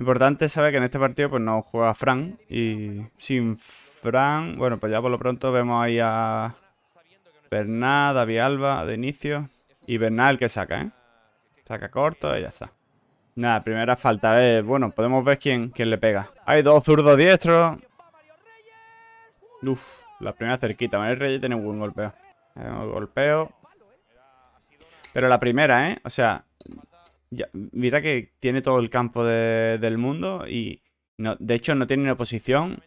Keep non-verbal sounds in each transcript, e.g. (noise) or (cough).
Importante saber que en este partido pues no juega Fran y sin Fran, bueno, pues ya por lo pronto vemos ahí a Bernard, David Alba de inicio y Bernal que saca, ¿eh? Saca corto y ya está. Nada, primera falta. es, bueno, podemos ver quién, quién le pega. Hay dos zurdos diestros. Uf, la primera cerquita. Mario Reyes tiene un buen golpeo. Eh, un golpeo. Pero la primera, ¿eh? O sea, mira que tiene todo el campo del mundo y no, de hecho no tiene una posición.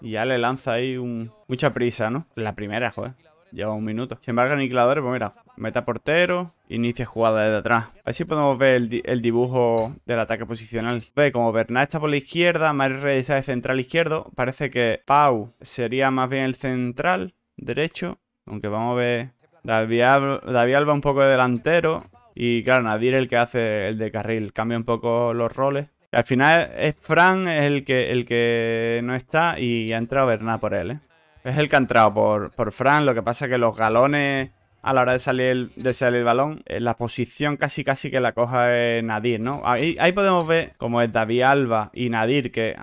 Y ya le lanza ahí un, mucha prisa, ¿no? La primera, joder. Lleva un minuto. Sin embargo, aniquiladores, pues mira, meta portero, inicia jugada desde atrás. A ver podemos ver el, dibujo del ataque posicional. Ve como Bernat está por la izquierda, Mario Reyes es central izquierdo. Parece que Pau sería más bien el central derecho. Aunque vamos a ver. David, va David un poco de delantero. Y claro, Nadir el que hace el de carril. Cambia un poco los roles. Al final es Fran el que, el que no está y ha entrado Bernat por él. ¿eh? Es el que ha entrado por, por Fran. Lo que pasa es que los galones a la hora de salir el, de salir el balón, eh, la posición casi casi que la coja es Nadir, ¿no? Ahí, ahí, podemos ver cómo es David Alba y Nadir, que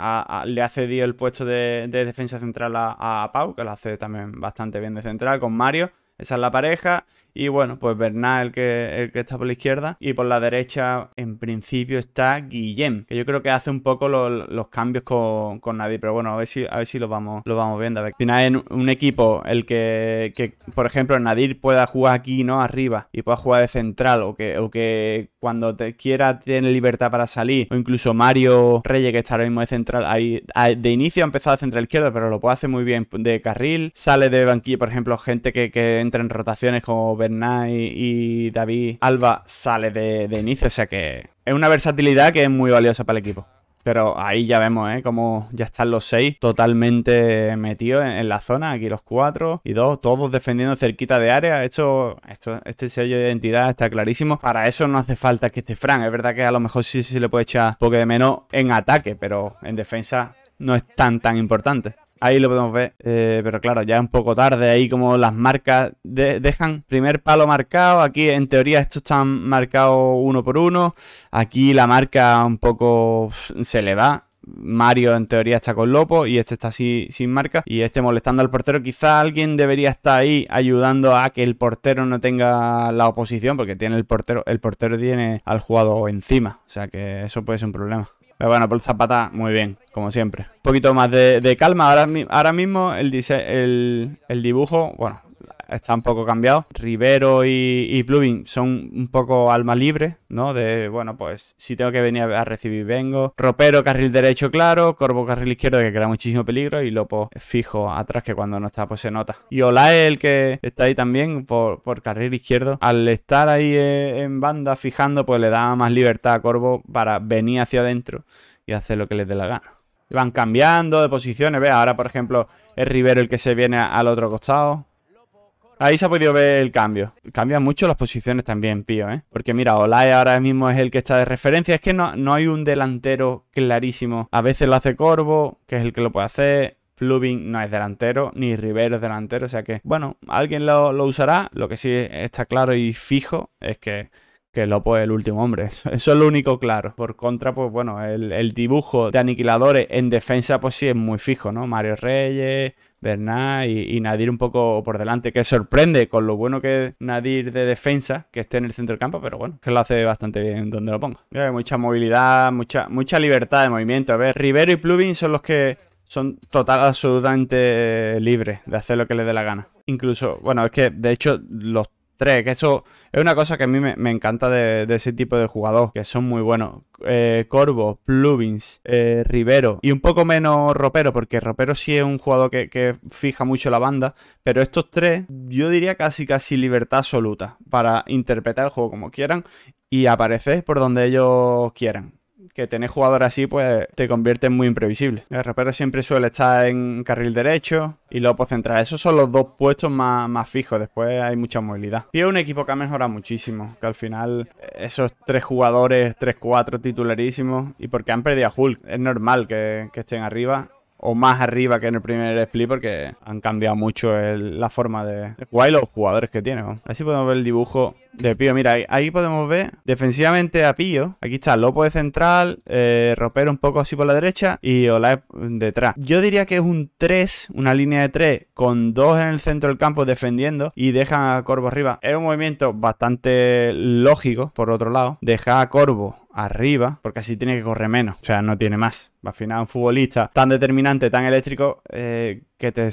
le ha cedido el puesto de, defensa central a, a, Pau, que lo hace también bastante bien de central, con Mario. Esa es la pareja. Y bueno, pues Bernal, el que, el que está por la izquierda. Y por la derecha, en principio, está Guillem, que yo creo que hace un poco los cambios con, con, nadie. Pero bueno, a ver si, a ver si lo, vamos, lo vamos viendo. A Al final, en un equipo, el que, por ejemplo, Nadir pueda jugar aquí, ¿no? Arriba, y pueda jugar de central, o que, que cuando te quiera tiene libertad para salir, o incluso Mario Reyes, que está ahora mismo de central, ahí, de inicio ha empezado de central izquierda, pero lo puede hacer muy bien de carril. Sale de banquillo, por ejemplo, gente que, que entra en rotaciones como Bernay y David Alba sale de, Nice, O sea que es una versatilidad que es muy valiosa para el equipo. Pero ahí ya vemos, ¿eh? Como ya están los seis totalmente metidos en, la zona. Aquí los cuatro y dos, todos defendiendo cerquita de área. esto, este sello de identidad está clarísimo. Para eso no hace falta que esté Frank. Es verdad que a lo mejor sí se le puede echar un poco de menos en ataque, pero en defensa no es tan, tan importante. Ahí lo podemos ver. Eh, pero claro, ya es un poco tarde. Ahí como las marcas dejan primer palo marcado. Aquí en teoría estos están marcados uno por uno. Aquí la marca un poco se le va. Mario en teoría está con Lopo y este está así sin marca y este molestando al portero. Quizá alguien debería estar ahí ayudando a que el portero no tenga la oposición porque tiene el portero, el portero tiene al jugador encima, o sea que eso puede ser un problema. Pero bueno, por Zapata, muy bien, como siempre. Un poquito más de, calma. Ahora, ahora mismo el dibujo, bueno, está un poco cambiado. Rivero y, y son un poco alma libre, ¿no? De, bueno, pues si tengo que venir a, recibir, vengo. Ropero, carril derecho, claro. Corvo, carril izquierdo, que crea muchísimo peligro. Y Lopo fijo atrás, que cuando no está, pues se nota. Y Olae, el que está ahí también por, carril izquierdo, al estar ahí eh, en banda fijando, pues le da más libertad a Corvo para venir hacia adentro y hacer lo que les dé la gana. Van cambiando de posiciones, ve, ahora por ejemplo es Rivero el que se viene al otro costado. Ahí se ha podido ver el cambio. Cambian mucho las posiciones también, Pío, ¿eh? Porque mira, Olay ahora mismo es el que está de referencia. Es que no, no hay un delantero clarísimo. A veces lo hace Corvo, que es el que lo puede hacer. Flubin no es delantero, ni Rivero es delantero. O sea que, bueno, alguien lo, lo usará. Lo que sí está claro y fijo es que que Lopo es el último hombre. Eso es lo único claro. Por contra, pues bueno, el, el, dibujo de aniquiladores en defensa, pues sí es muy fijo, ¿no? Mario Reyes, Bernat y, Nadir un poco por delante, que sorprende con lo bueno que Nadir de defensa, que esté en el centro del campo, pero bueno, que lo hace bastante bien donde lo ponga. Eh, mucha movilidad, mucha, mucha libertad de movimiento. A ver, Rivero y Plubin son los que son total, absolutamente libres de hacer lo que les dé la gana. Incluso, bueno, es que de hecho los Tres, que eso es una cosa que a mí me, encanta de, ese tipo de jugador, que son muy buenos. Eh, Corvo, Plubins, eh, Rivero y un poco menos Ropero, porque Ropero sí es un jugador que, que, fija mucho la banda, pero estos tres yo diría casi casi libertad absoluta para interpretar el juego como quieran y aparecer por donde ellos quieran que tener jugador así pues te convierte en muy imprevisible. El rapero siempre suele estar en carril derecho y por pues, central. Esos son los dos puestos más, fijos. Después hay mucha movilidad. Y es un equipo que ha mejorado muchísimo. Que al final esos tres jugadores, tres, cuatro titularísimos y porque han perdido a Hulk. Es normal que estén arriba o más arriba que en el primer split porque han cambiado mucho la forma de, los jugadores que tiene. Así podemos ver el dibujo de Pío. Mira, ahí, podemos ver defensivamente a Pío. Aquí está Lopo de central, eh, romper un poco así por la derecha y Olae detrás. Yo diría que es un 3, una línea de 3 con 2 en el centro del campo defendiendo y dejan a Corvo arriba. Es un movimiento bastante lógico, por otro lado. deja a Corvo arriba, porque así tiene que correr menos, o sea, no tiene más. Al final, un futbolista tan determinante, tan eléctrico, eh, que te,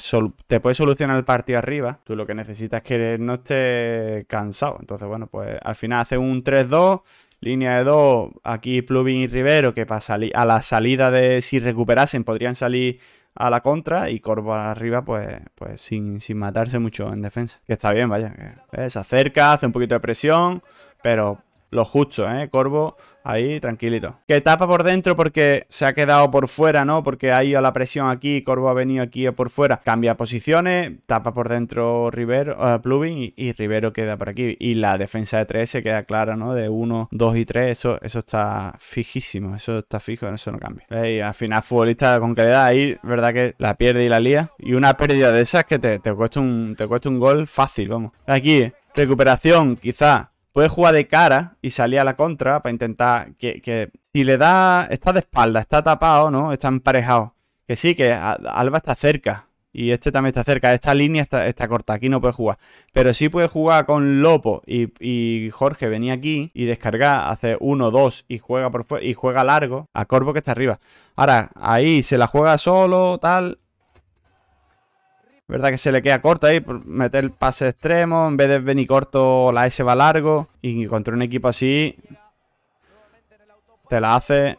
te puede solucionar el partido arriba, tú lo que necesitas es que no esté cansado. Entonces, bueno, pues al final hace un 3-2. Línea de 2, aquí Plubin y Rivero, que para salir a la salida de si recuperasen podrían salir a la contra y Corvo arriba, pues, pues sin, matarse mucho en defensa. Que está bien, vaya. Eh, se acerca, hace un poquito de presión, pero lo justo, ¿eh? Corvo Ahí, tranquilito. Que tapa por dentro porque se ha quedado por fuera, ¿no? Porque ha ido la presión aquí, Corvo ha venido aquí por fuera. Cambia posiciones, tapa por dentro Rivero, uh, eh, y, Rivero queda por aquí. Y la defensa de 3 se queda clara, ¿no? De 1, 2 y 3. Eso, eso está fijísimo, eso está fijo, eso no cambia. Y al final, futbolista con calidad ahí, ¿verdad? Que la pierde y la lía. Y una pérdida de esas que te, te cuesta, un, te cuesta un gol fácil, vamos. Aquí, recuperación, quizá puede jugar de cara y salir a la contra para intentar que, si le da, está de espalda, está tapado, ¿no? Está emparejado. Que sí, que Alba está cerca y este también está cerca. Esta línea está, corta, aquí no puede jugar. Pero sí puede jugar con Lopo y, Jorge venía aquí y descarga hace uno dos y juega por y juega largo a Corvo que está arriba. Ahora, ahí se la juega solo, tal verdad que se le queda corto ahí por meter el pase extremo. En vez de venir corto, la S va largo. Y contra un equipo así, te la hace.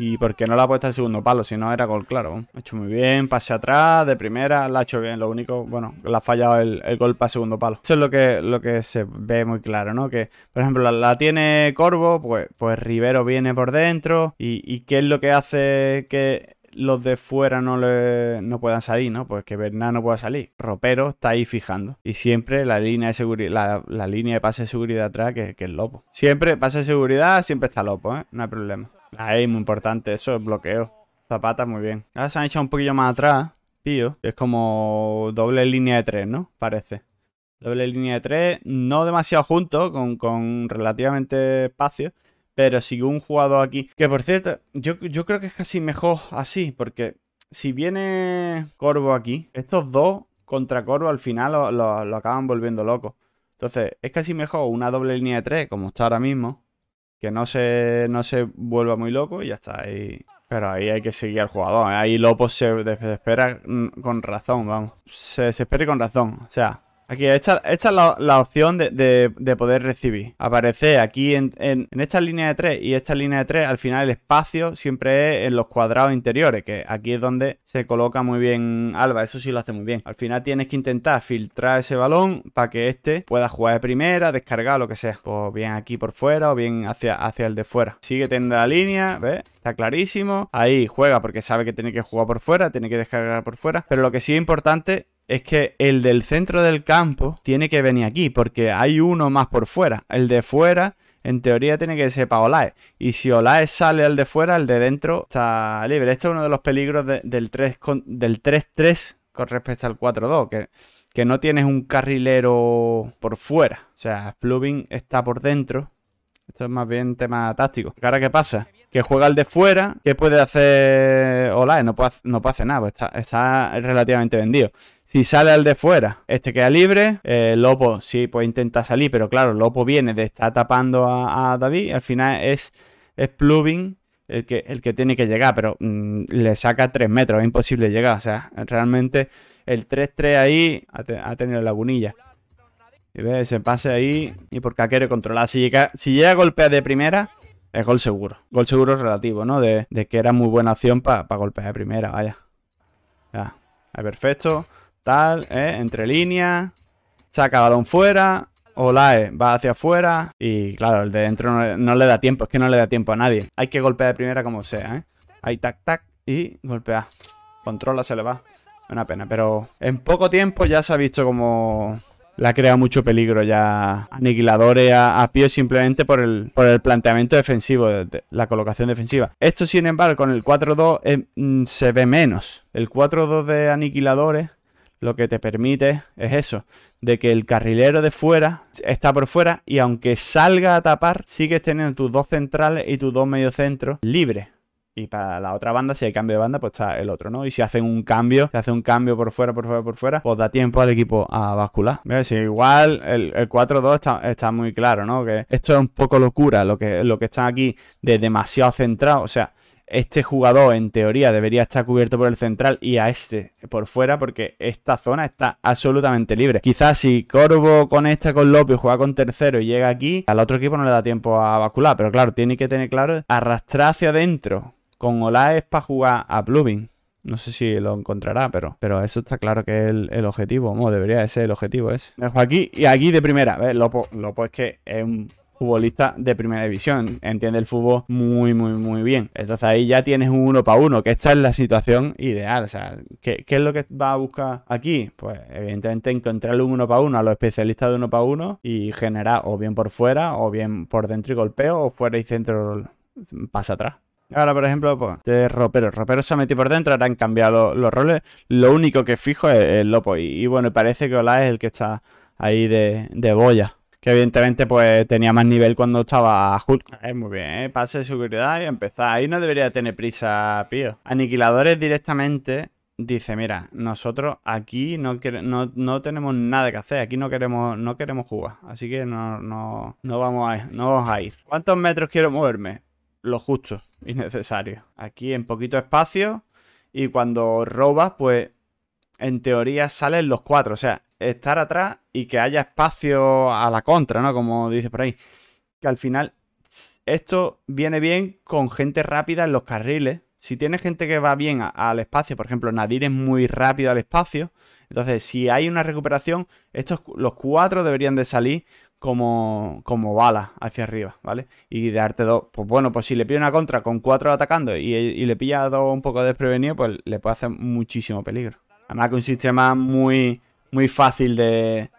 Y porque no la ha puesto al segundo palo, si no era gol, claro. Ha hecho muy bien, pase atrás, de primera, la ha hecho bien. Lo único, bueno, le ha fallado el, gol para segundo palo. Eso es lo que, lo que se ve muy claro, ¿no? Que, por ejemplo, la, tiene Corvo, pues, pues Rivero viene por dentro. Y, ¿Y qué es lo que hace que los de fuera no, le, no puedan salir, ¿no? Pues que Bernard no pueda salir. Ropero está ahí fijando. Y siempre la línea de seguridad, la, línea de pase de seguridad atrás, que, es Lopo. Siempre pase de seguridad, siempre está Lopo, ¿eh? No hay problema. Ahí, muy importante eso, es bloqueo. Zapata, muy bien. Ahora se han echado un poquillo más atrás, Pío. es como doble línea de tres, ¿no? Parece. Doble línea de tres, no demasiado junto, con, con relativamente espacio. Pero si un jugador aquí, que por cierto, yo, creo que es casi mejor así, porque si viene Corvo aquí, estos dos contra Corvo al final lo, acaban volviendo loco. Entonces, es casi mejor una doble línea de tres, como está ahora mismo, que no se, no se vuelva muy loco y ya está. ahí. Pero ahí hay que seguir al jugador. ¿eh? Ahí Lopo se desespera con razón, vamos. Se desespera con razón. O sea, Aquí, esta, es la, opción de, poder recibir. Aparece aquí en, esta línea de 3 y esta línea de 3, al final el espacio siempre es en los cuadrados interiores, que aquí es donde se coloca muy bien Alba, eso sí lo hace muy bien. Al final tienes que intentar filtrar ese balón para que este pueda jugar de primera, descargar, lo que sea. O bien aquí por fuera o bien hacia, hacia el de fuera. Sigue teniendo la línea, ¿ves? Está clarísimo. Ahí juega porque sabe que tiene que jugar por fuera, tiene que descargar por fuera. Pero lo que sí es importante es que el del centro del campo tiene que venir aquí, porque hay uno más por fuera. El de fuera, en teoría, tiene que ser para Olae. Y si Olae sale al de fuera, el de dentro está libre. Este es uno de los peligros del 3-3 con respecto al 4-2, que, que, no tienes un carrilero por fuera. O sea, Plubin está por dentro. Esto es más bien tema táctico. ¿Ahora qué pasa? que juega al de fuera, que puede hacer hola no no hacer nada, pues está, relativamente vendido. Si sale al de fuera, este queda libre, eh, Lopo sí puede intentar salir, pero claro, Lopo viene de estar tapando a, a David, al final es, es Plubin el que, el que tiene que llegar, pero mm, le saca 3 metros, es imposible llegar, o sea, realmente el 3-3 ahí ha, tenido lagunilla. Y ve se pase ahí. Y por quiere controlar. Si llega, si llega a de primera, es gol seguro. Gol seguro relativo, ¿no? De, que era muy buena opción para pa golpear de primera, vaya. Ya. Perfecto. Tal, ¿eh? Entre líneas. Saca balón fuera. Olae va hacia afuera. Y claro, el de dentro no, no, le da tiempo. Es que no le da tiempo a nadie. Hay que golpear de primera como sea, ¿eh? Ahí, tac, tac. Y golpea. Controla, se le va. Una pena, pero en poco tiempo ya se ha visto como la ha creado mucho peligro ya aniquiladores a, pie simplemente por el, por el planteamiento defensivo, de, la colocación defensiva. Esto, sin embargo, con el 4-2 eh, mm, se ve menos. El 4-2 de aniquiladores lo que te permite es eso, de que el carrilero de fuera está por fuera y aunque salga a tapar, sigues teniendo tus dos centrales y tus dos medio centros libres y para la otra banda, si hay cambio de banda, pues está el otro, ¿no? Y si hacen un cambio, si hace un cambio por fuera, por fuera, por fuera, pues da tiempo al equipo a bascular. Si igual el, el 4-2 está, muy claro, ¿no? Que esto es un poco locura, lo que, lo que está aquí de demasiado centrado, o sea... Este jugador en teoría debería estar cubierto por el central y a este por fuera porque esta zona está absolutamente libre. Quizás si Corvo conecta con Lopio, juega con tercero y llega aquí, al otro equipo no le da tiempo a bascular, pero claro, tiene que tener claro arrastrar hacia adentro con Ola para jugar a Plubin No sé si lo encontrará, pero, pero eso está claro que es el, objetivo. debería ser el objetivo ese. Dejo aquí y aquí de primera. Lopo, es que es un futbolista de primera división. Entiende el fútbol muy, muy, muy bien. Entonces ahí ya tienes un uno para uno, que esta es la situación ideal. O sea, ¿qué, es lo que va a buscar aquí? Pues evidentemente encontrarle un uno para uno a los especialistas de uno para uno y generar o bien por fuera, o bien por dentro y golpeo, o fuera y centro pasa atrás. Ahora, por ejemplo, pues, de este roperos. Ropero se ha metido por dentro, ahora han cambiado los, roles. Lo único que fijo es, el Lopo. Y, bueno, parece que Ola es el que está ahí de, boya. Que evidentemente, pues tenía más nivel cuando estaba Hulk. muy bien, ¿eh? pase de seguridad y empezar. Ahí no debería tener prisa, pío. Aniquiladores directamente dice, mira, nosotros aquí no, no, no, tenemos nada que hacer, aquí no queremos, no queremos jugar, así que no, vamos a, no vamos a ir. ¿Cuántos metros quiero moverme? Lo justo innecesario. Aquí en poquito espacio y cuando robas, pues en teoría salen los cuatro. O sea, estar atrás y que haya espacio a la contra, ¿no? Como dice por ahí. Que al final esto viene bien con gente rápida en los carriles. Si tienes gente que va bien al espacio, por ejemplo, Nadir es muy rápido al espacio. Entonces, si hay una recuperación, estos los cuatro deberían de salir como, como bala hacia arriba, ¿vale? Y darte dos. Pues bueno, pues si le pide una contra con cuatro atacando y, le pilla dos un poco desprevenido, pues le puede hacer muchísimo peligro. Además que un sistema muy, muy fácil de,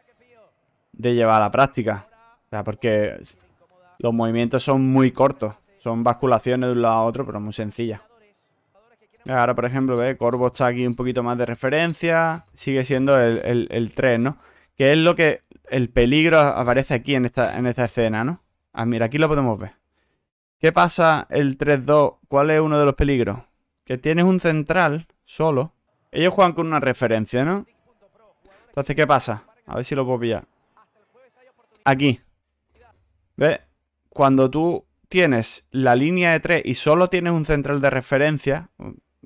de llevar a la práctica. O sea, porque los movimientos son muy cortos. Son basculaciones de un lado a otro, pero muy sencillas. Ahora, por ejemplo, ve, Corvo está aquí un poquito más de referencia. Sigue siendo el, el, el 3, ¿no? Que es lo que el peligro aparece aquí en esta, en esta escena, ¿no? Ah, mira, aquí lo podemos ver. ¿Qué pasa el 3-2? ¿Cuál es uno de los peligros? Que tienes un central solo. Ellos juegan con una referencia, ¿no? Entonces, ¿qué pasa? A ver si lo puedo pillar. Aquí. ¿Ves? Cuando tú tienes la línea de 3 y solo tienes un central de referencia,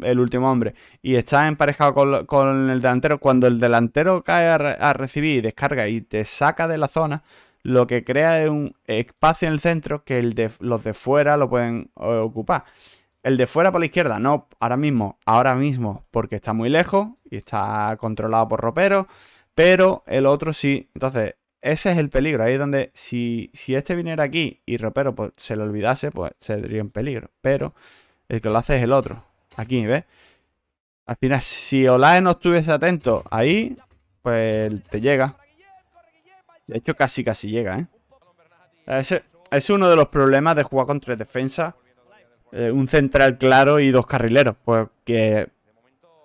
el último hombre, y está emparejado con, con el delantero, cuando el delantero cae a, recibir y descarga y te saca de la zona, lo que crea es un espacio en el centro que el los de fuera lo pueden eh, ocupar. El de fuera por la izquierda, no, ahora mismo, ahora mismo, porque está muy lejos y está controlado por ropero pero el otro sí. Entonces, ese es el peligro. Ahí es donde, si, si este viniera aquí y ropero pues, se le olvidase, pues sería un peligro. Pero el que lo hace es el otro. Aquí, ¿ves? Al final, si Olae no estuviese atento ahí, pues te llega. De hecho, casi casi llega, ¿eh? Ese es uno de los problemas de jugar contra defensa. Eh, un central claro y dos carrileros. Porque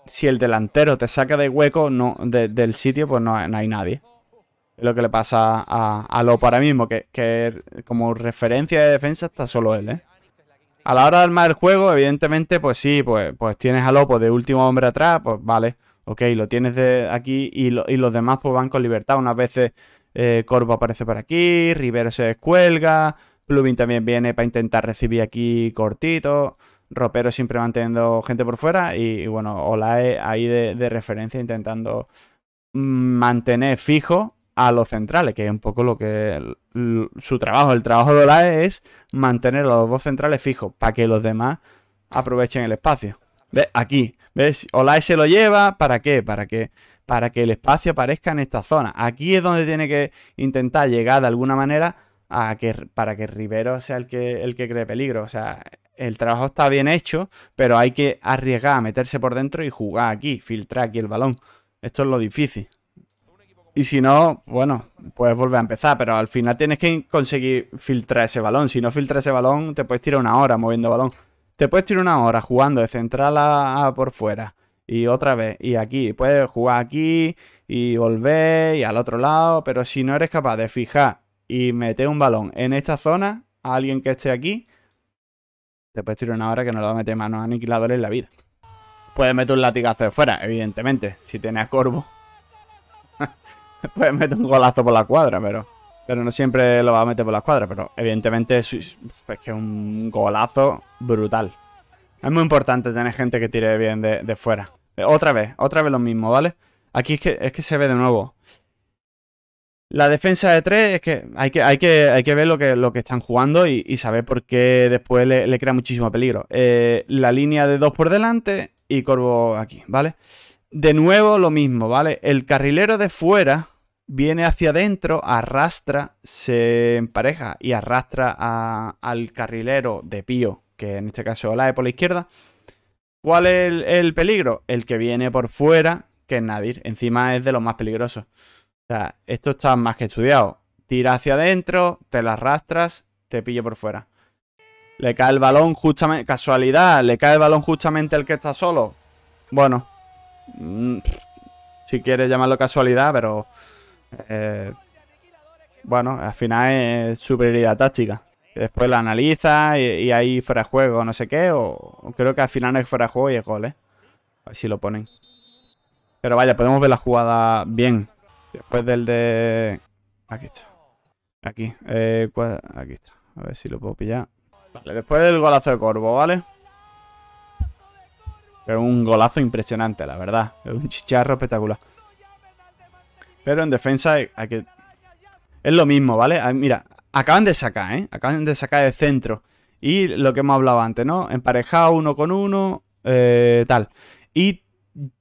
si el delantero te saca de hueco no, del sitio, pues no, hay, nadie. Es lo que le pasa a, lo para mismo, que, que como referencia de defensa está solo él, ¿eh? A la hora de armar el juego, evidentemente, pues sí, pues, pues tienes a Lopo de último hombre atrás, pues vale, ok, lo tienes de aquí y, los demás pues van con libertad. Unas veces eh, Corvo aparece por aquí, Rivero se descuelga, Plubin también viene para intentar recibir aquí cortito, Ropero siempre manteniendo gente por fuera y, bueno, Olae ahí de referencia intentando mm, mantener fijo a los centrales, que es un poco lo que su trabajo, el trabajo de OLAE es mantener a los dos centrales fijos para que los demás aprovechen el espacio. ¿Ves? Aquí, ¿ves? OLAE se lo lleva, ¿para qué? Para que para que el espacio aparezca en esta zona. Aquí es donde tiene que intentar llegar de alguna manera a que, para que Rivero sea el que, el que cree peligro. O sea, el trabajo está bien hecho, pero hay que arriesgar, meterse por dentro y jugar aquí, filtrar aquí el balón. Esto es lo difícil. Y si no, bueno, puedes volver a empezar, pero al final tienes que conseguir filtrar ese balón. Si no filtra ese balón, te puedes tirar una hora moviendo balón. Te puedes tirar una hora jugando de central a, por fuera. Y otra vez, y aquí, puedes jugar aquí y volver y al otro lado, pero si no eres capaz de fijar y meter un balón en esta zona a alguien que esté aquí, te puedes tirar una hora que no lo va a meter manos aniquiladores en la vida. Puedes meter un latigazo de fuera, evidentemente, si tienes corvo. (laughs) (laughs) pues mete un golazo por la cuadra, pero. Pero no siempre lo va a meter por la cuadra, pero evidentemente es, que un golazo brutal. Es muy importante tener gente que tire bien de, fuera. Otra vez, otra vez lo mismo, ¿vale? Aquí es que, es que se ve de nuevo. La defensa de tres es que hay que, hay que, hay que ver lo que, lo que están jugando y, saber por qué después le, crea muchísimo peligro. Eh, la línea de dos por delante y Corvo aquí, ¿vale? vale de nuevo lo mismo, ¿vale? El carrilero de fuera viene hacia adentro, arrastra, se empareja y arrastra al carrilero de pío, que en este caso la de por la izquierda. ¿Cuál es el, peligro? El que viene por fuera, que es Nadir. Encima es de los más peligrosos. O sea, esto está más que estudiado. Tira hacia adentro, te la arrastras, te pille por fuera. Le cae el balón justamente... Casualidad, le cae el balón justamente al que está solo. Bueno, Mm, si quieres llamarlo casualidad, pero. Eh, bueno, al final es superioridad táctica. Después la analiza y, y ahí fuera de juego, no sé qué. O, creo que al final es fuera de juego y es gol, ¿eh? A ver si lo ponen. Pero vaya, podemos ver la jugada bien. Después del de. Aquí está. Aquí. Eh, aquí está. A ver si lo puedo pillar. Vale, después del golazo de Corvo, ¿vale? Es un golazo impresionante, la verdad. Es Un chicharro espectacular. Pero en defensa hay que... Es lo mismo, ¿vale? Ah, mira, acaban de sacar, ¿eh? Acaban de sacar de centro. Y lo que hemos hablado antes, ¿no? Emparejado uno con uno, eh, tal. Y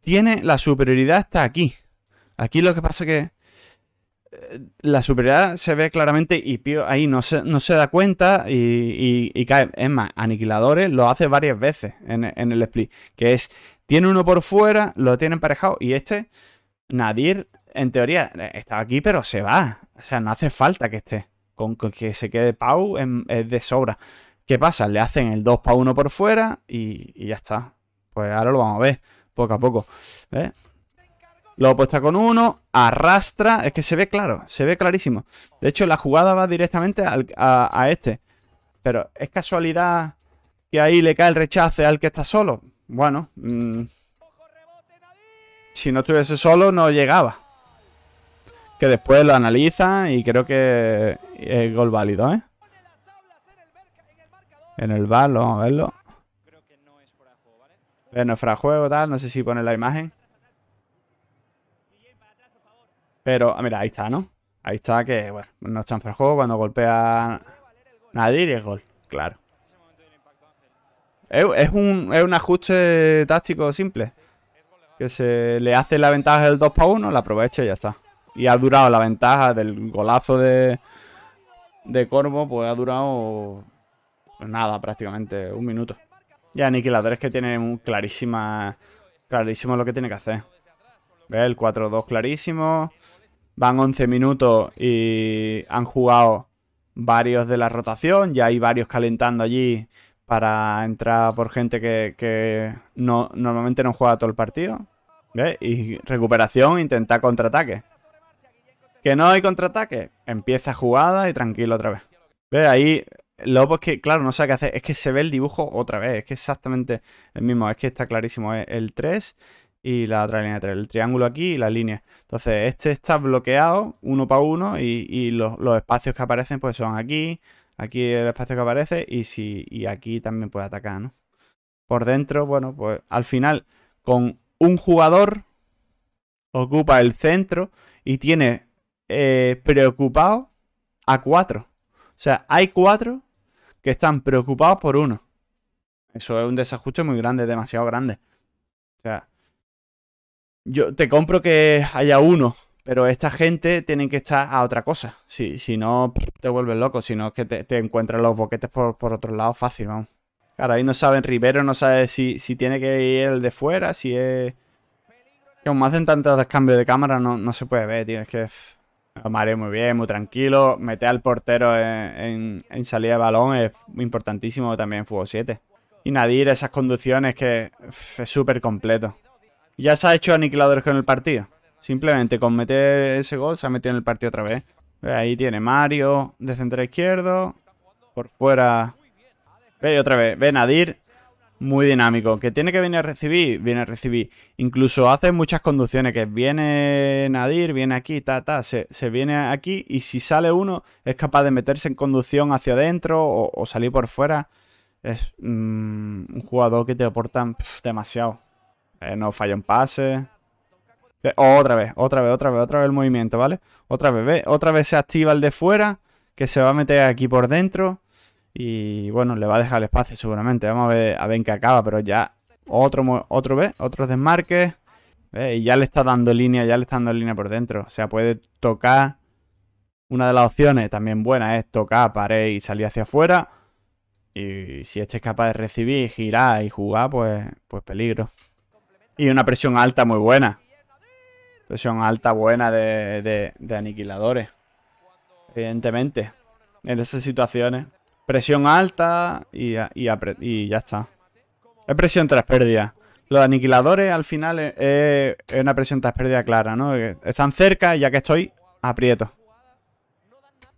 tiene la superioridad hasta aquí. Aquí lo que pasa que eh, la superioridad se ve claramente y Pío ahí no se, no se da cuenta y, cae. Es más, Aniquiladores lo hace varias veces en, el split, que es, tiene uno por fuera, lo tiene emparejado y este, Nadir, en teoría, está aquí pero se va. O sea, no hace falta que esté. Con, que se quede Pau es de sobra. ¿Qué pasa? Le hacen el 2 para 1 por fuera y, y, ya está. Pues ahora lo vamos a ver, poco a poco. ¿Eh? Lo opuesta con uno, arrastra. Es que se ve claro, se ve clarísimo. De hecho, la jugada va directamente a, este. Pero es casualidad que ahí le cae el rechace al que está solo. Bueno, mm, si no estuviese solo, no llegaba. Que después lo analiza y creo que es gol válido, ¿eh? En el bar, vamos a verlo. Creo que no es fuera ¿vale? No es juego, tal. No sé si pone la imagen. Pero, ah, mira, ahí está, ¿no? Ahí está que, bueno, no chanfra el juego. Cuando golpea Nadir el gol, claro. Es un, ajuste táctico simple. Que se le hace la ventaja del 2 para 1, la aprovecha y ya está. Y ha durado la ventaja del golazo de, de Corvo, pues ha durado nada, prácticamente un minuto. Y aniquiladores que tienen clarísima, clarísimo lo que tiene que hacer. El 4-2 clarísimo. Van 11 minutos y han jugado varios de la rotación. Ya hay varios calentando allí para entrar por gente que, normalmente no juega todo el partido. ¿Ves? Y recuperación, intentar contraataque. Que no hay contraataque. Empieza jugada y tranquilo otra vez. ¿Ves? Ahí Lobo pues que, claro, no sé qué hacer. Es que se ve el dibujo otra vez. Es que exactamente el mismo. Es que está clarísimo. el 3 y la otra línea 3, el triángulo aquí y la línea. Entonces, este está bloqueado uno para uno y, los, espacios que aparecen pues son aquí, aquí el espacio que aparece y, si, aquí también puede atacar, ¿no? Por dentro, bueno, pues al final con un jugador ocupa el centro y tiene eh, preocupado a cuatro. O sea, hay cuatro que están preocupados por uno. Eso es un desajuste muy grande, demasiado grande. O sea, yo te compro que haya uno, pero esta gente tienen que estar a otra cosa. Si, si no, te vuelves loco, si no es que te, encuentras los boquetes por, otro lado fácil, vamos. Claro, ahí no saben Rivero, no sabe si, tiene que ir el de fuera, si es... Que más hacen tantos cambios de cámara, no, se puede ver, tío. Es que... Mario muy bien, muy tranquilo. mete al portero en, en salida de balón es importantísimo también en Fútbol 7. Y Nadir, esas conducciones que es súper completo. Ya se ha hecho aniquiladores con el partido. Simplemente con meter ese gol se ha metido en el partido otra vez. Ahí tiene Mario de centro izquierdo. Por fuera. Ve otra vez. Ve Nadir. Muy dinámico. Que tiene que venir a recibir. Viene a recibir. Incluso hace muchas conducciones. Que viene Nadir, viene aquí, Se, viene aquí. Y si sale uno, es capaz de meterse en conducción hacia adentro o, salir por fuera. Es mm, un jugador que te aporta demasiado. Eh, no falla en pase. Eh, otra vez, otra vez, otra vez, otra vez el movimiento, ¿vale? Otra vez, otra vez se activa el de fuera, que se va a meter aquí por dentro. Y bueno, le va a dejar el espacio seguramente. Vamos a ver, a en qué acaba, pero ya otro, otro vez, otros desmarques. Y ya le está dando línea, ya le está dando línea por dentro. O sea, puede tocar. Una de las opciones también buena es ¿eh? tocar pared y salir hacia afuera. Y si este es capaz de recibir, girar y jugar, pues, pues peligro. Y una presión alta muy buena. Presión alta buena de, de, aniquiladores. Evidentemente. En esas situaciones. Presión alta y, ya está. Es presión tras pérdida. Los aniquiladores al final es, una presión tras pérdida clara, ¿no? Están cerca y ya que estoy, aprieto.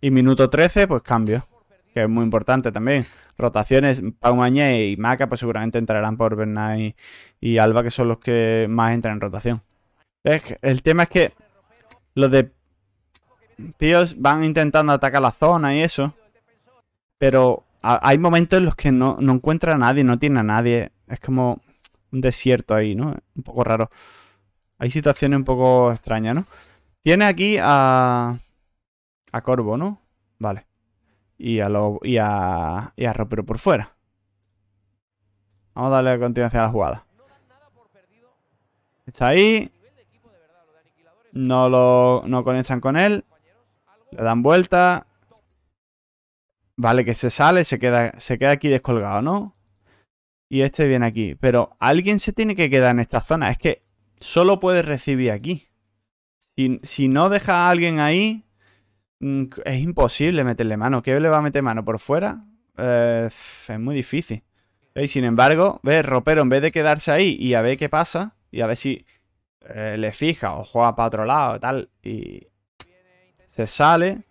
Y minuto 13, pues cambio. Que es muy importante también rotaciones. Pau Mañé y Maca, pues seguramente entrarán por Bernay y, Alba, que son los que más entran en rotación. el tema es que los de Píos van intentando atacar la zona y eso, pero hay momentos en los que no, no encuentra a nadie, no tiene a nadie. Es como un desierto ahí, ¿no? Un poco raro. Hay situaciones un poco extrañas, ¿no? Tiene aquí a. a Corvo, ¿no? Vale y a, lo, y a, y Ropero por fuera. Vamos a darle a continuación a la jugada. Está ahí. No lo conectan con él. Le dan vuelta. Vale, que se sale, se queda, se queda aquí descolgado, ¿no? Y este viene aquí. Pero alguien se tiene que quedar en esta zona. Es que solo puede recibir aquí. Si, si no deja a alguien ahí, Mm, es imposible meterle mano. ¿Qué le va a meter mano? ¿Por fuera? Eh, es muy difícil. Y sin embargo, ve, Ropero, en vez de quedarse ahí y a ver qué pasa, y a ver si eh, le fija o juega para otro lado y tal, y se sale.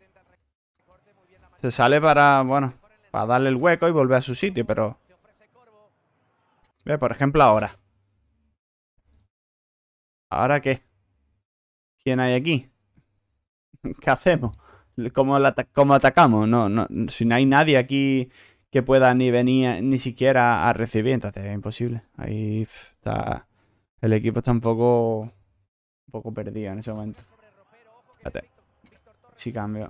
Se sale para, bueno, para darle el hueco y volver a su sitio, pero... Ve, por ejemplo, ahora. ¿Ahora qué? ¿Quién hay aquí? (laughs) ¿Qué hacemos? cómo, atacamos. No, no, si no hay nadie aquí que pueda ni venir ni siquiera a recibir, entonces es imposible. Ahí está. El equipo está un poco, un poco perdido en ese momento. Si cambio.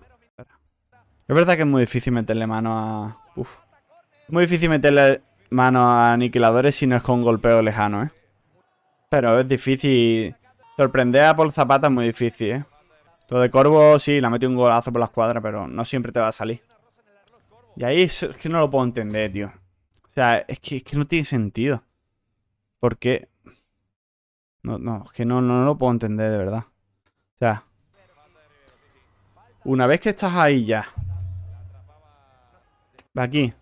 Es verdad que es muy difícil meterle mano a... Uf. Muy difícil meterle mano a aniquiladores si no es con golpeo lejano, ¿eh? Pero es difícil... Sorprender a Paul Zapata es muy difícil, ¿eh? Lo de Corvo, sí, la metió un golazo por la escuadra, pero no siempre te va a salir. Y ahí es, que no lo puedo entender, tío. O sea, es que, no tiene sentido. qué? No, no, es que no, no, lo puedo entender, de verdad. O sea... Una vez que estás ahí ya... Aquí.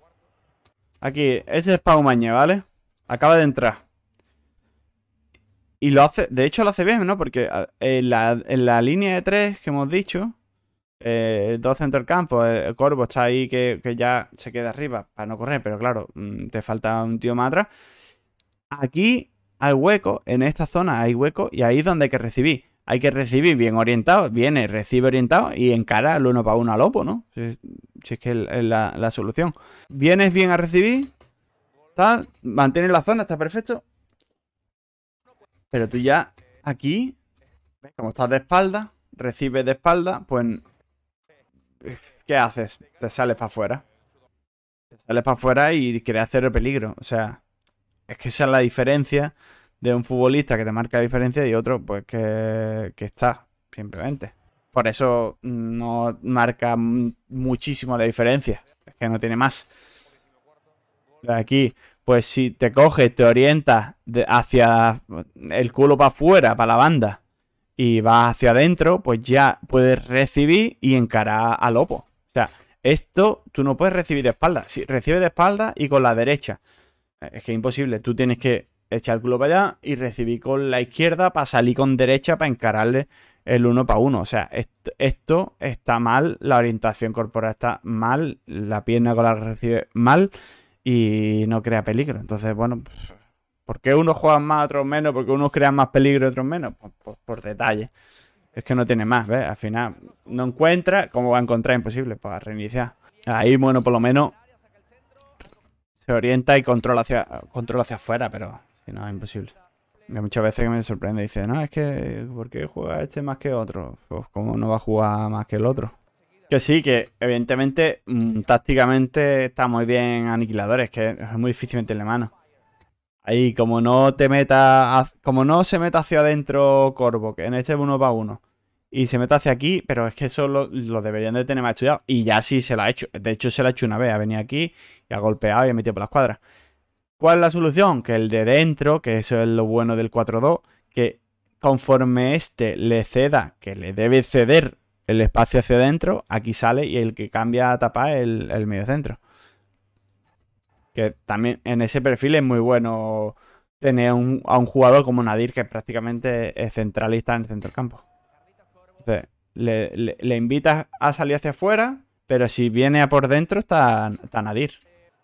Aquí, ese es Paumañe, ¿vale? Acaba de entrar. Y lo hace, de hecho lo hace bien, ¿no? Porque en la, línea de tres que hemos dicho, eh, dos centro campo, el eh, Corvo está ahí que, ya se queda arriba para no correr, pero claro, mm, te falta un tío más atrás. Aquí hay hueco, en esta zona hay hueco y ahí es donde hay que recibir. Hay que recibir bien orientado, viene, recibe orientado y encara el uno para uno al Opo, ¿no? Si, es que es la, la solución. Vienes bien a recibir, tal, mantener la zona, está perfecto. Pero tú ya aquí, como estás de espalda, recibes de espalda, pues... ¿Qué haces? Te sales para afuera. Te sales para afuera y creas cero peligro. O sea, es que esa es la diferencia de un futbolista que te marca la diferencia y otro pues que, que está, simplemente. Por eso no marca muchísimo la diferencia. Es que no tiene más. Aquí pues si te coges, te orientas hacia el culo para afuera, para la banda, y vas hacia adentro, pues ya puedes recibir y encarar al Lopo. O sea, esto tú no puedes recibir de espalda. Si recibes de espalda y con la derecha, es que es imposible. Tú tienes que echar el culo para allá y recibir con la izquierda para salir con derecha para encararle el uno para uno. O sea, esto, esto está mal, la orientación corporal está mal, la pierna con la recibe mal y no crea peligro. Entonces, bueno, ¿por qué unos juegan más, otros menos? ¿Por qué unos crean más peligro, otros menos? Por, por, detalle. Es que no tiene más, ¿ves? Al final no encuentra, ¿cómo va a encontrar? Imposible, para pues, reiniciar. Ahí, bueno, por lo menos se orienta y controla hacia, controla hacia afuera, pero si no, es imposible. muchas veces que me sorprende, dice, no, es que, ¿por qué juega este más que otro? Pues, ¿cómo no va a jugar más que el otro? Que sí, que evidentemente mm, tácticamente está muy bien aniquiladores, que es muy difícil meterle mano. Ahí, como no te meta, como no se meta hacia adentro Corvo, que en este es uno para uno, y se meta hacia aquí, pero es que eso lo, deberían de tener más estudiado. Y ya sí se la ha hecho. De hecho, se la ha hecho una vez. Ha venido aquí y ha golpeado y ha metido por las cuadras. ¿Cuál es la solución? Que el de dentro, que eso es lo bueno del 4-2, que conforme este le ceda, que le debe ceder el espacio hacia adentro, aquí sale y el que cambia a tapar es el, medio centro. Que también en ese perfil es muy bueno tener a un jugador como Nadir, que prácticamente es centralista en el centro del campo. le, le, invitas a salir hacia afuera, pero si viene a por dentro está, Nadir.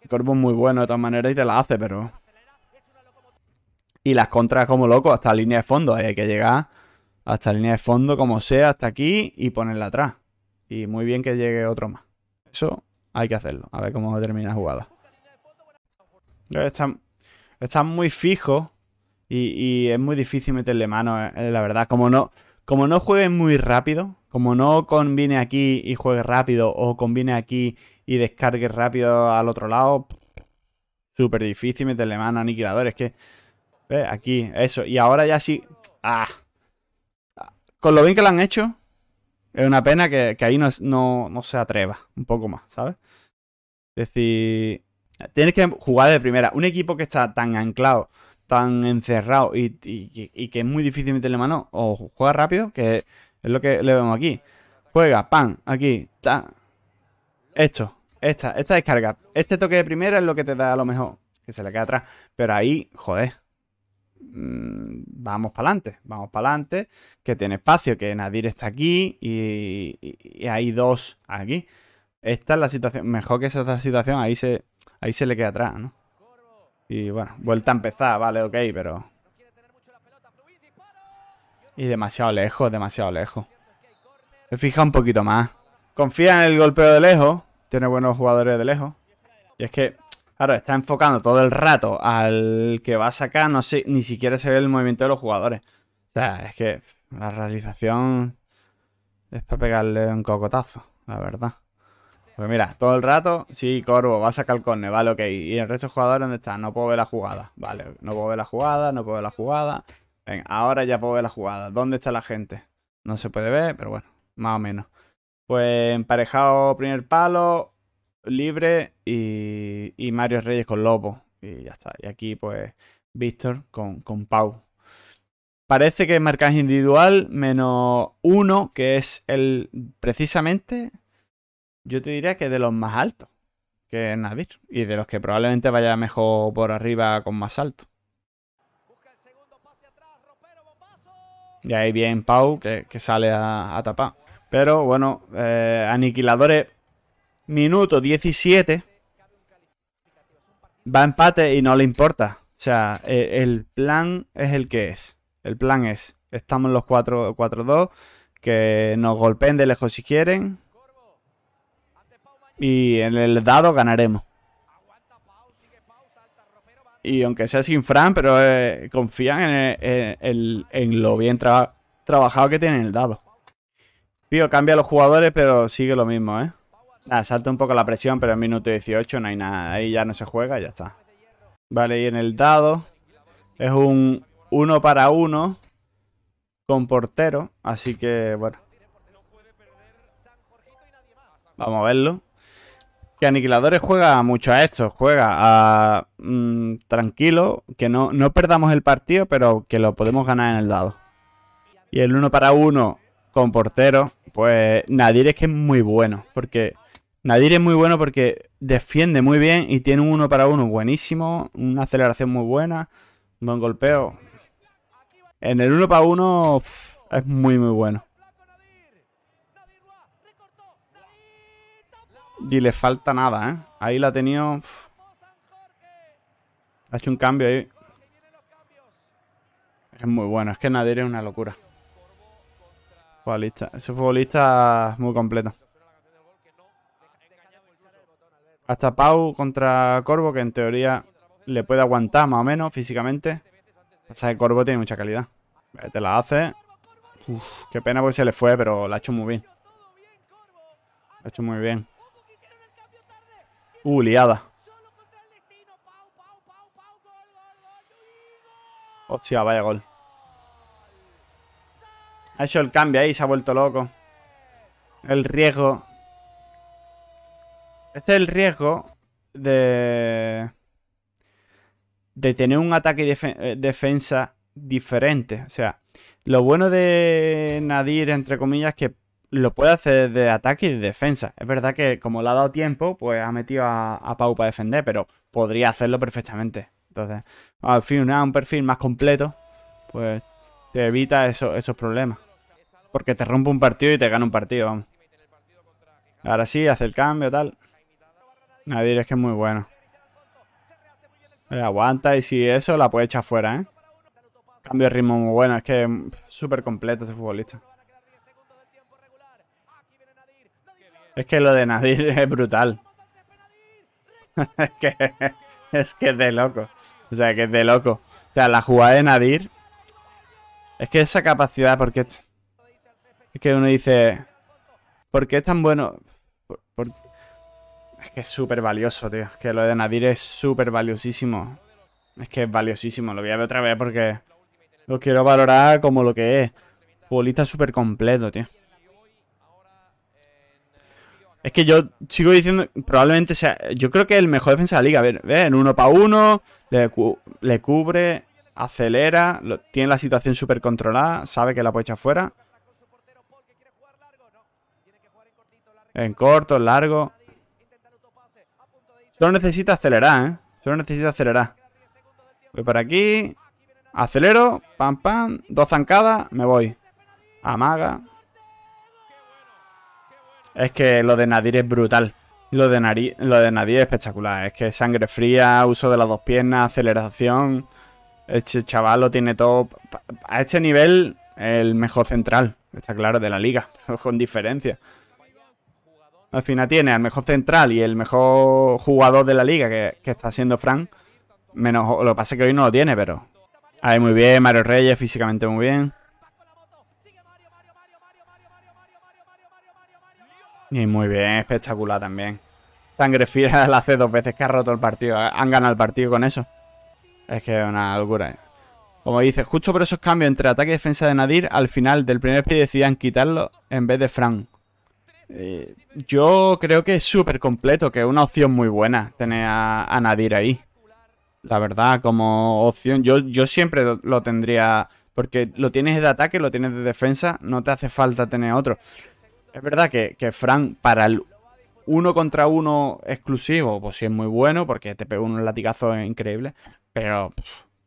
El es muy bueno de todas maneras y te la hace, pero... Y las contras como loco, hasta línea de fondo, hay que llegar hasta la línea de fondo, como sea, hasta aquí y ponerla atrás. Y muy bien que llegue otro más. Eso hay que hacerlo. A ver cómo termina la jugada. Están, muy fijos y, es muy difícil meterle mano, eh, la verdad. Como no, como no juegues muy rápido, como no Conviene aquí y juegue rápido o conviene aquí y descargue rápido al otro lado, súper difícil meterle mano a aniquilador. Es que, ve, aquí, eso. Y ahora ya sí... ¡Ah! con lo bien que lo han hecho, es una pena que, ahí no, se atreva un poco más, ¿sabes? Es decir, tienes que jugar de primera. Un equipo que está tan anclado, tan encerrado y, que es muy difícil meterle mano, o juega rápido, que es lo que le vemos aquí. Juega, pan, aquí, ta. Esto, esta, esta descarga. Este toque de primera es lo que te da a lo mejor, que se le queda atrás. Pero ahí, joder. Mm, vamos para adelante, vamos para adelante, que tiene espacio, que Nadir está aquí y, hay dos aquí. Esta es la situación, mejor que esa situación, ahí se, ahí se le queda atrás, ¿no? Y bueno, vuelta a empezar, vale, ok, pero... Y demasiado lejos, demasiado lejos. Me fija un poquito más. Confía en el golpeo de lejos. Tiene buenos jugadores de lejos. Y es que Claro, está enfocando todo el rato al que va a sacar, no sé, ni siquiera se ve el movimiento de los jugadores. O sea, es que la realización es para pegarle un cocotazo, la verdad. Pues mira, todo el rato, sí, Corvo, va a sacar el córner, vale, ok. ¿Y el resto de jugadores dónde están? No puedo ver la jugada, vale. No puedo ver la jugada, no puedo ver la jugada. Venga, ahora ya puedo ver la jugada. ¿Dónde está la gente? No se puede ver, pero bueno, más o menos. Pues emparejado primer palo, libre y, Mario Reyes con Lobo. Y ya está. Y aquí, pues, Víctor con, con Pau. Parece que es marcaje individual menos uno, que es el precisamente, yo te diría que de los más altos que es Nadir. Y de los que probablemente vaya mejor por arriba con más alto. Y ahí bien Pau que, sale a, tapar. Pero bueno, eh, aniquiladores Minuto 17. Va empate y no le importa. O sea, e, el plan es el que es. El plan es, estamos los 4-2, que nos golpeen de lejos si quieren. Y en el dado ganaremos. Y aunque sea sin Fran, pero eh, confían en, en, lo bien trabajado que tienen el dado. Pío, cambia los jugadores, pero sigue lo mismo, ¿eh? Ah, salta un poco la presión, pero en minuto 18 no hay nada. Ahí ya no se juega, ya está. Vale, y en el dado es un 1 para 1 con portero. Así que, bueno. Vamos a verlo. Que Aniquiladores juega mucho a esto. Juega a... Mm, tranquilo, que no, no perdamos el partido, pero que lo podemos ganar en el dado. Y el 1 para 1 con portero, pues Nadir es que es muy bueno. Porque Nadir es muy bueno porque defiende muy bien y tiene un uno para uno buenísimo, una aceleración muy buena, un buen golpeo. En el uno para uno es muy muy bueno. Y le falta nada, ¿eh? Ahí la ha tenido... Ha hecho un cambio ahí. Es muy bueno, es que Nadir es una locura. Futbolista, ese futbolista muy completo. Hasta Pau contra Corvo, que en teoría le puede aguantar más o menos físicamente. Corvo tiene mucha calidad. Eh, te la hace. Uf, qué pena porque se le fue, pero la ha hecho muy bien. La ha hecho muy bien. Uh, liada. Hostia, vaya gol. Ha hecho el cambio ahí, se ha vuelto loco. El riesgo este es el riesgo de. de tener un ataque y eh, defensa diferente. O sea, lo bueno de Nadir, entre comillas, es que lo puede hacer de ataque y defensa. Es verdad que como le ha dado tiempo, pues ha metido a, Pau para defender, pero podría hacerlo perfectamente. Entonces, al fin, un perfil más completo, pues te evita esos problemas. Porque te rompe un partido y te gana un partido, Ahora sí, hace el cambio, tal. Nadir es que es muy bueno. aguanta y si eso la puede echar fuera, ¿eh? Cambio de ritmo muy bueno. Es que es súper completo ese futbolista. Es que lo de Nadir (laughs) es brutal. (laughs) es, que, es que de loco. O sea, que es de loco. O sea, la jugada de Nadir. Es que esa capacidad, porque. Es, es que uno dice. ¿Por qué es tan bueno? Por, qué? Es que es súper valioso, tío. Es que lo de Nadir es súper valiosísimo. Es que es valiosísimo. Lo voy a ver otra vez porque lo quiero valorar como lo que es. Futbolista súper completo, tío. Es que yo sigo diciendo, probablemente sea, yo creo que es el mejor defensa de la liga. A ver, en uno para uno, le, cubre, acelera, tiene la situación súper controlada, sabe que la puede echar fuera. En corto, largo. Solo necesita acelerar, ¿eh? Solo necesita acelerar. Voy para aquí. Acelero. Pam, pam. Dos zancadas. Me voy. Amaga. Es que lo de Nadir es brutal. Lo de, lo de Nadir es espectacular. Es que sangre fría, uso de las dos piernas, aceleración. Este chaval lo tiene todo. A este nivel, el mejor central. Está claro, de la liga. (laughs) Con diferencia. Al final tiene al mejor central y el mejor jugador de la liga que, está siendo Frank. Menos, lo que pasa es que hoy no lo tiene, pero... Ahí muy bien, Mario Reyes físicamente muy bien. Y muy bien, espectacular también. Sangre fiera (laughs) la hace dos veces que ha roto el partido. Han ganado el partido con eso. Es que es una locura. Eh. Como dice, justo por esos cambios entre ataque y defensa de Nadir, al final del primer pie decidían quitarlo en vez de Frank. Eh, yo creo que es súper completo, que es una opción muy buena tener a, Nadir ahí. La verdad, como opción, yo, siempre lo, tendría, porque lo tienes de ataque, lo tienes de defensa, no te hace falta tener otro. Es verdad que, Frank, para el uno contra uno exclusivo, pues sí es muy bueno, porque te pega un latigazo increíble, pero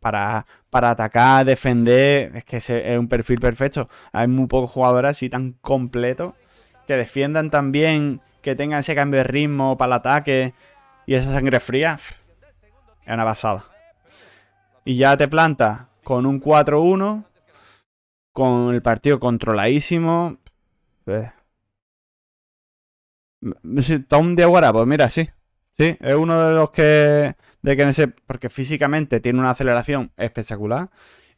para, para atacar, defender, es que es un perfil perfecto. Hay muy pocos jugadores así tan completos que defiendan también, que tengan ese cambio de ritmo para el ataque y esa sangre fría, es una basada. Y ya te planta con un 4-1, con el partido controladísimo. Tom pues, mm, Diaguara, pues mira, sí. Sí, es uno de los que. De que ese, porque físicamente tiene una aceleración espectacular.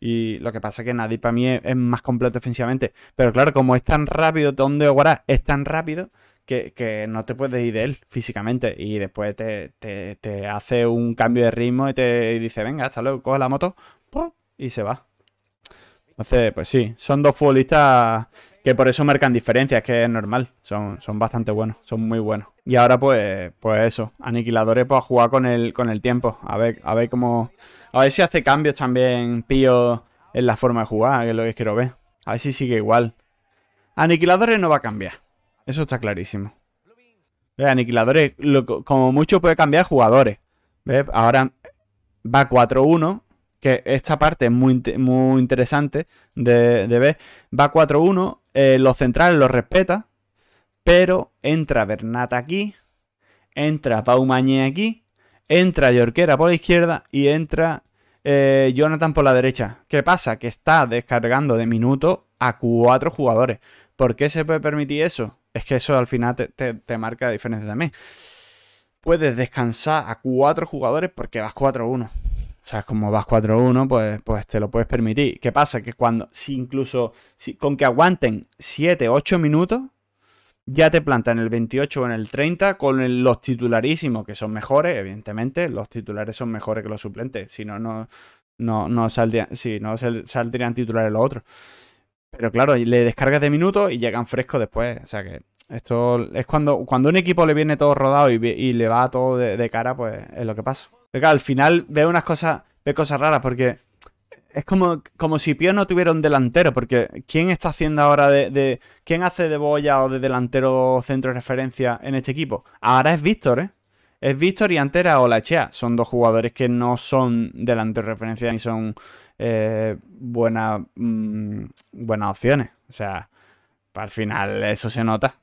Y lo que pasa es que nadie para mí es, más completo defensivamente Pero claro, como es tan rápido, donde de es tan rápido que, no te puedes ir de él físicamente. Y después te, te, te hace un cambio de ritmo y te dice, venga, hasta luego, coge la moto y se va. Entonces, pues sí, son dos futbolistas que por eso marcan diferencias, que es normal. Son, son bastante buenos, son muy buenos. Y ahora, pues, pues eso, aniquiladores pues, a jugar con el, con el tiempo. A ver, a ver cómo. A ver si hace cambios también Pío en la forma de jugar, que es lo que quiero ver. A ver si sigue igual. Aniquiladores no va a cambiar. Eso está clarísimo. Aniquiladores, como mucho puede cambiar jugadores. Ahora va 4-1 que esta parte es muy, muy interesante de, ver. Va 4-1, eh, los centrales los respeta, pero entra Bernat aquí, entra Mañé aquí, entra Yorquera por la izquierda y entra eh, Jonathan por la derecha. ¿Qué pasa? Que está descargando de minuto a cuatro jugadores. ¿Por qué se puede permitir eso? Es que eso al final te, marca la diferencia también. Puedes descansar a cuatro jugadores porque vas 4-1. O sea, como vas 4-1, pues, pues te lo puedes permitir. ¿Qué pasa? Que cuando, si incluso, si, con que aguanten 7, 8 minutos, ya te plantan el 28 o en el 30 con los titularísimos, que son mejores, evidentemente, los titulares son mejores que los suplentes, si no, no, no, saldrían, si no saldrían titulares los otros. Pero claro, le descargas de minutos y llegan frescos después. O sea que esto es cuando, cuando un equipo le viene todo rodado y, le va todo de cara, pues es lo que pasa al final veo unas cosas, ve cosas raras porque es como, como si Pío no tuviera un delantero, porque ¿quién está haciendo ahora de, ¿Quién hace de boya o de delantero centro de referencia en este equipo? Ahora es Víctor, ¿eh? Es Víctor y Antera o la Echea Son dos jugadores que no son delantero de referencia ni son eh, mm, buenas opciones. O sea, al final eso se nota.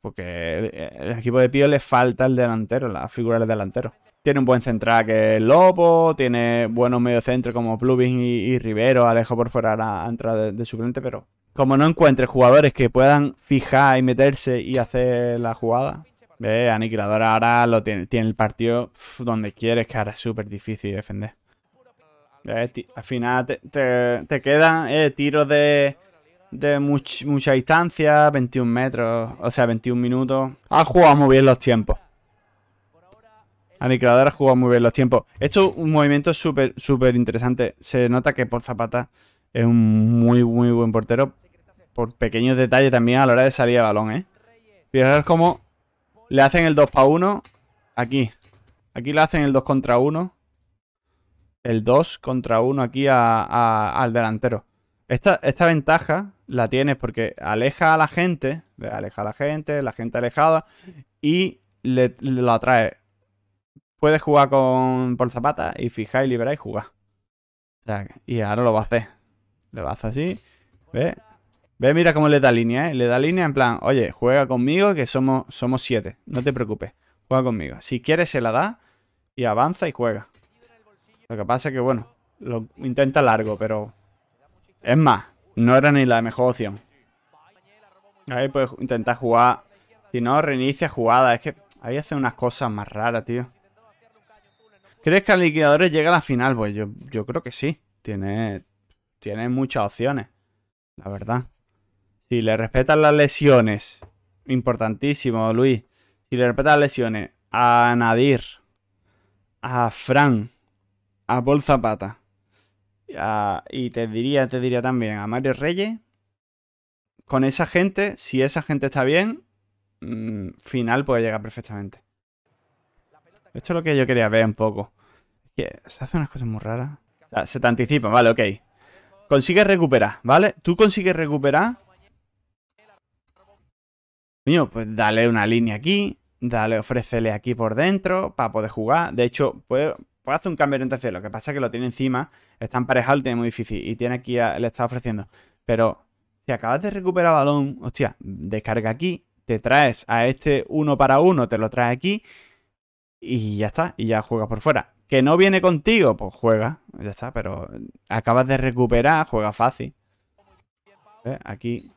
Porque el, equipo de Pío le falta el delantero, la figura del delantero. Tiene un buen central que es Lobo, tiene buenos mediocentros como Plubin y, Rivero, Alejo por fuera a, entrada de, su suplente, pero como no encuentres jugadores que puedan fijar y meterse y hacer la jugada, ve, Aniquilador ahora lo tiene, tiene el partido donde quieres, que ahora es súper difícil defender. al final te, te, quedan eh, tiros de, mucha distancia, 21 metros, o sea, 21 minutos. Ha jugado muy bien los tiempos. Aniquiladora juega muy bien los tiempos. Esto es un movimiento súper, súper interesante. Se nota que por Zapata es un muy, muy buen portero. Por pequeños detalles también a la hora de salir a balón, ¿eh? Fijaros cómo le hacen el 2 para 1 aquí. Aquí le hacen el 2 contra 1. El 2 contra 1 aquí al delantero. Esta, esta ventaja la tienes porque aleja a la gente, aleja a la gente, la gente alejada y le, lo atrae puedes jugar con por zapata y fijáis, liberáis y jugar. O sea, y ahora lo va a hacer. Le vas así. ¿Ve? Ve, mira cómo le da línea, ¿eh? Le da línea en plan, oye, juega conmigo que somos, somos siete. No te preocupes. Juega conmigo. Si quieres se la da y avanza y juega. Lo que pasa es que, bueno, lo intenta largo, pero... Es más, no era ni la mejor opción. Ahí puedes intentar jugar... Si no, reinicia jugada. Es que ahí hace unas cosas más raras, tío. ¿Crees que al liquidadores llega a la final? Pues yo, yo creo que sí. Tiene, tiene muchas opciones, la verdad. Si le respetan las lesiones, importantísimo, Luis. Si le respetan las lesiones a Nadir, a Fran, a Paul Zapata, y te diría, te diría también a Mario Reyes, con esa gente, si esa gente está bien, mm, final puede llegar perfectamente. Esto es lo que yo quería ver un poco se hace unas cosas muy raras. se te anticipa, vale, ok. Consigues recuperar, ¿vale? Tú consigues recuperar. pues dale una línea aquí. Dale, ofrécele aquí por dentro para poder jugar. De hecho, puede, hacer un cambio en tercero, Lo que pasa es que lo tiene encima. Está emparejado y tiene muy difícil. Y tiene aquí, le está ofreciendo. Pero si acabas de recuperar balón, hostia, descarga aquí. Te traes a este uno para uno, te lo traes aquí. Y ya está. Y ya juegas por fuera. Que no viene contigo, pues juega. Ya está, pero acabas de recuperar, juega fácil. Eh, aquí.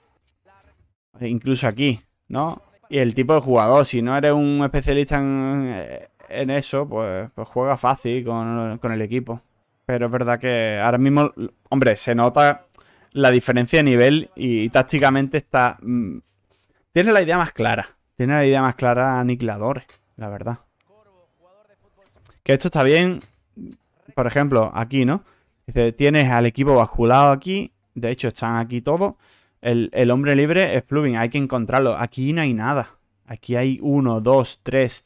Incluso aquí, ¿no? Y el tipo de jugador, si no eres un especialista en, eso, pues, pues, juega fácil con, el equipo. Pero es verdad que ahora mismo, hombre, se nota la diferencia de nivel y, tácticamente está... Mm, tiene la idea más clara. Tiene la idea más clara aniquiladores la verdad esto está bien, por ejemplo, aquí, ¿no? Dice, tienes al equipo basculado aquí. De hecho, están aquí todos. El, hombre libre es plugin, hay que encontrarlo. Aquí no hay nada. Aquí hay uno, dos, tres.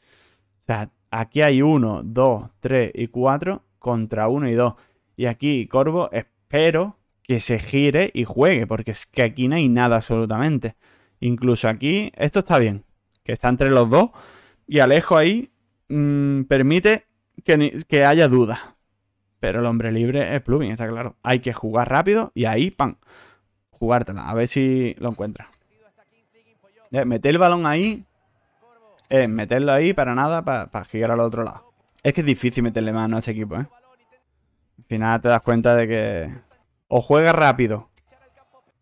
O sea, aquí hay uno, dos, tres y cuatro contra uno y dos. Y aquí Corvo espero que se gire y juegue, porque es que aquí no hay nada absolutamente. Incluso aquí, esto está bien, que está entre los dos. Y Alejo ahí mm, permite que, haya duda. Pero el hombre libre es plugin, está claro. Hay que jugar rápido y ahí, pan, jugártela. A ver si lo encuentra. mete eh, meter el balón ahí. Eh, meterlo ahí para nada, para, girar al otro lado. Es que es difícil meterle mano a ese equipo, ¿eh? Al final te das cuenta de que... O juega rápido.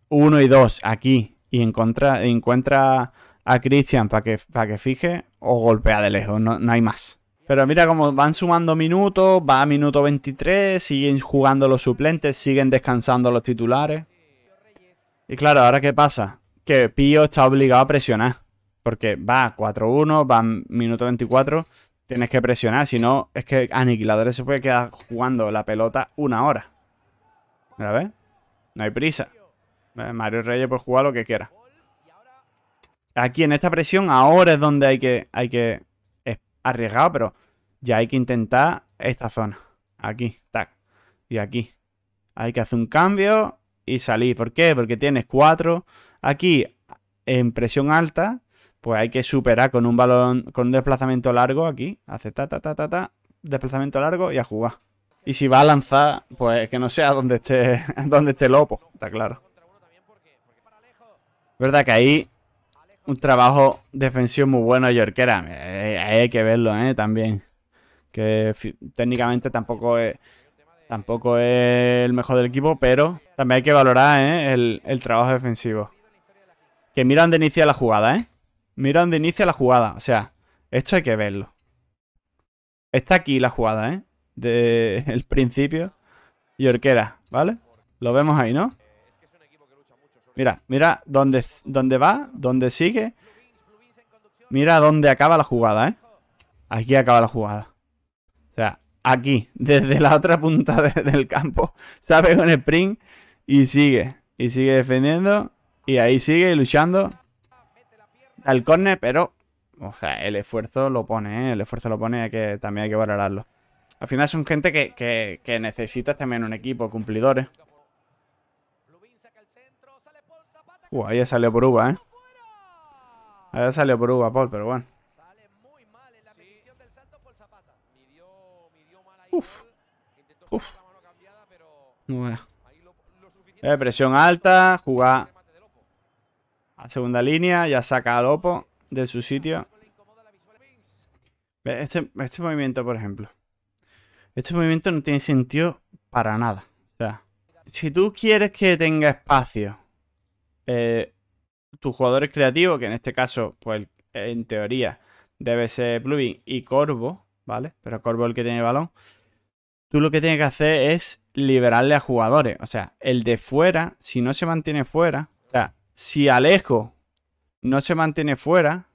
Uno y dos, aquí. Y encuentra, encuentra a Christian para que, para que fije. O golpea de lejos, no hay más. Pero mira cómo van sumando minutos, va a minuto 23, siguen jugando los suplentes, siguen descansando los titulares. Y claro, ahora qué pasa? Que Pío está obligado a presionar. Porque va 4-1, va minuto 24, tienes que presionar, si no, es que Aniquiladores se puede quedar jugando la pelota una hora. Mira, ¿ves? No hay prisa. Eh, Mario Reyes puede jugar lo que quiera. Aquí en esta presión ahora es donde hay que, hay que arriesgado, pero ya hay que intentar esta zona. Aquí, tac. Y aquí. Hay que hacer un cambio y salir. ¿Por qué? Porque tienes cuatro Aquí, en presión alta, pues hay que superar con un balón, con un desplazamiento largo aquí. Hace ta, ta, ta, ta, ta. Desplazamiento largo y a jugar. Y si va a lanzar, pues que no sea donde esté, (laughs) donde esté Lopo, está claro. Verdad que ahí un trabajo defensivo muy bueno de Yorkera. Eh, hay que verlo, ¿eh? También. Que técnicamente tampoco es, tampoco es el mejor del equipo, pero también hay que valorar ¿eh? el, trabajo defensivo. Que mira de inicia la jugada, ¿eh? Mira donde inicia la jugada. O sea, esto hay que verlo. Está aquí la jugada, ¿eh? De (laughs) el principio. Yorquera, ¿vale? Lo vemos ahí, ¿no? Mira, mira dónde, dónde va, dónde sigue. Mira dónde acaba la jugada, ¿eh? Aquí acaba la jugada. O sea, aquí, (laughs) desde la otra punta del campo, sabe con el sprint y sigue. Y sigue defendiendo. Y ahí sigue luchando. Al córner, pero. O sea, el esfuerzo lo pone, ¿eh? El esfuerzo lo pone, hay que, también hay que valorarlo. Al final son gente que, que, que necesitas también un equipo, cumplidores. Uh, ahí ya salió por uva, ¿eh? Ahí ya salió por uva, Paul, pero bueno. Uf. Uf. Bueno. Eh, presión alta, jugar a segunda línea, ya saca al Lopo de su sitio. Este, este movimiento, por ejemplo. Este movimiento no tiene sentido para nada. O sea, si tú quieres que tenga espacio eh, tus jugadores creativos, que en este caso, pues en teoría, debe ser Bluebeam y Corvo, ¿vale? Pero Corvo es el que tiene balón. Tú lo que tienes que hacer es liberarle a jugadores. O sea, el de fuera, si no se mantiene fuera, o sea, si Alejo no se mantiene fuera,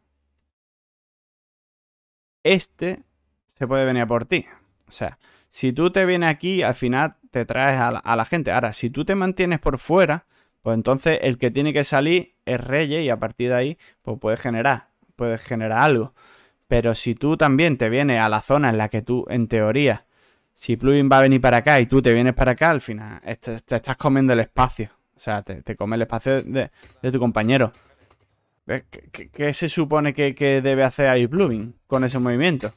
este se puede venir por ti. O sea, si tú te vienes aquí, al final te traes a la gente. Ahora, si tú te mantienes por fuera, pues entonces el que tiene que salir es Reyes y a partir de ahí pues puedes generar, puedes generar algo. Pero si tú también te vienes a la zona en la que tú, en teoría, si plugin va a venir para acá y tú te vienes para acá, al final este, te, estás comiendo el espacio. O sea, te, come el espacio de, tu compañero. ¿Qué, se supone que, que, debe hacer ahí plugin con ese movimiento?